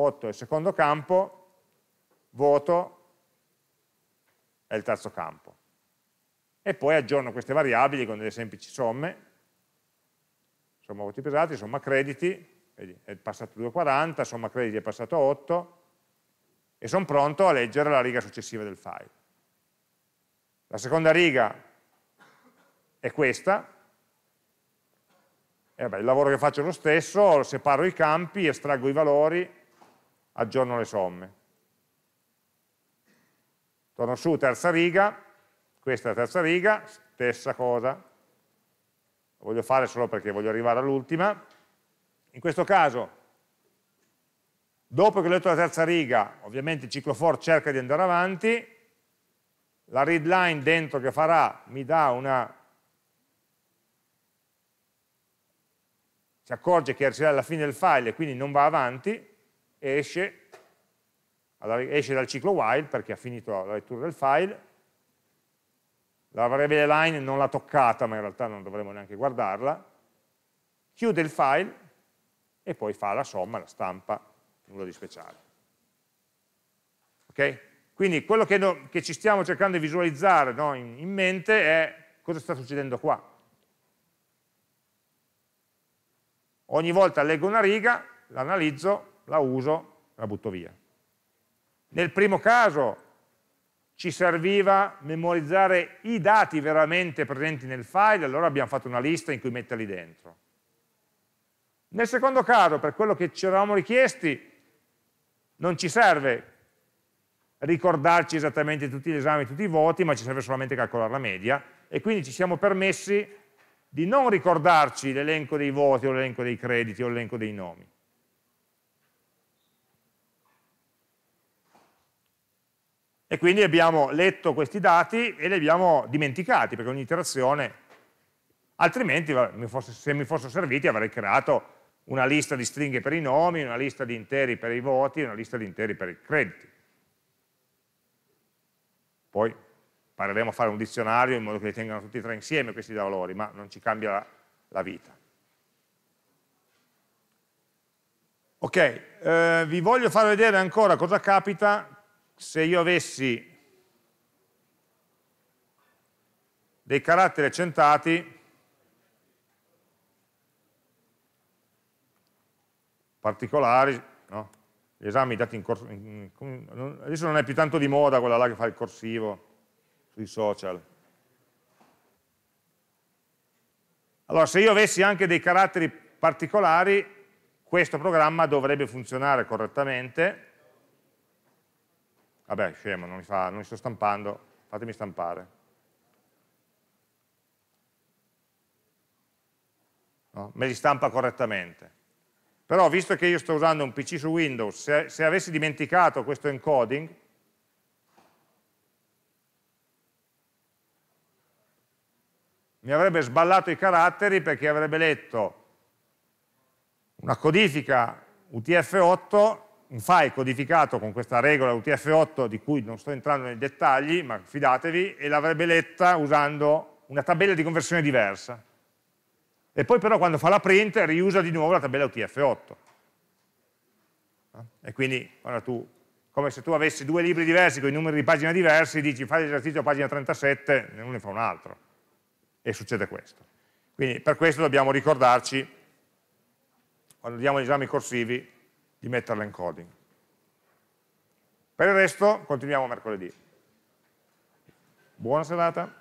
S1: 8 è il secondo campo, voto è il terzo campo. E poi aggiorno queste variabili con delle semplici somme, somma voti pesati, somma crediti, è passato 2,40, somma crediti è passato 8, e sono pronto a leggere la riga successiva del file. La seconda riga è questa, e vabbè, il lavoro che faccio è lo stesso, separo i campi, estraggo i valori, aggiorno le somme. Torno su, terza riga, questa è la terza riga, stessa cosa, lo voglio fare solo perché voglio arrivare all'ultima. In questo caso, dopo che ho letto la terza riga, ovviamente il ciclo for cerca di andare avanti, la read line dentro che farà mi dà una si accorge che è alla fine del file e quindi non va avanti esce, esce dal ciclo while perché ha finito la lettura del file, la variabile line non l'ha toccata, ma in realtà non dovremmo neanche guardarla, chiude il file e poi fa la somma, la stampa, nulla di speciale. Okay? Quindi quello che, no, che, ci stiamo cercando di visualizzare no, in, in mente è cosa sta succedendo qua. Ogni volta leggo una riga, l'analizzo la uso, la butto via. Nel primo caso ci serviva memorizzare i dati veramente presenti nel file, allora abbiamo fatto una lista in cui metterli dentro. Nel secondo caso, per quello che ci eravamo richiesti, non ci serve ricordarci esattamente tutti gli esami, tutti i voti, ma ci serve solamente calcolare la media, e quindi ci siamo permessi di non ricordarci l'elenco dei voti o l'elenco dei crediti o l'elenco dei nomi. E quindi abbiamo letto questi dati e li abbiamo dimenticati, perché ogni iterazione, altrimenti se mi fossero serviti avrei creato una lista di stringhe per i nomi, una lista di interi per i voti, una lista di interi per i crediti. Poi parleremo a fare un dizionario in modo che li tengano tutti e tre insieme questi valori, ma non ci cambia la, vita. Ok, eh, vi voglio far vedere ancora cosa capita se io avessi dei caratteri accentati particolari, no? gli esami dati in corso, adesso non è più tanto di moda quella là che fa il corsivo sui social. Allora, se io avessi anche dei caratteri particolari, questo programma dovrebbe funzionare correttamente, Vabbè, scemo, non mi, fa, non mi sto stampando, fatemi stampare. No? Me li stampa correttamente. Però visto che io sto usando un PC su Windows, se, se avessi dimenticato questo encoding, mi avrebbe sballato i caratteri perché avrebbe letto una codifica UTF-8 un file codificato con questa regola UTF8 di cui non sto entrando nei dettagli, ma fidatevi, e l'avrebbe letta usando una tabella di conversione diversa. E poi però quando fa la print riusa di nuovo la tabella UTF8. Eh? E quindi quando tu, come se tu avessi due libri diversi con i numeri di pagina diversi, dici fai l'esercizio a pagina 37, uno ne fa un altro. E succede questo. Quindi per questo dobbiamo ricordarci, quando diamo gli esami corsivi, di metterla in coding. Per il resto continuiamo mercoledì. Buona serata.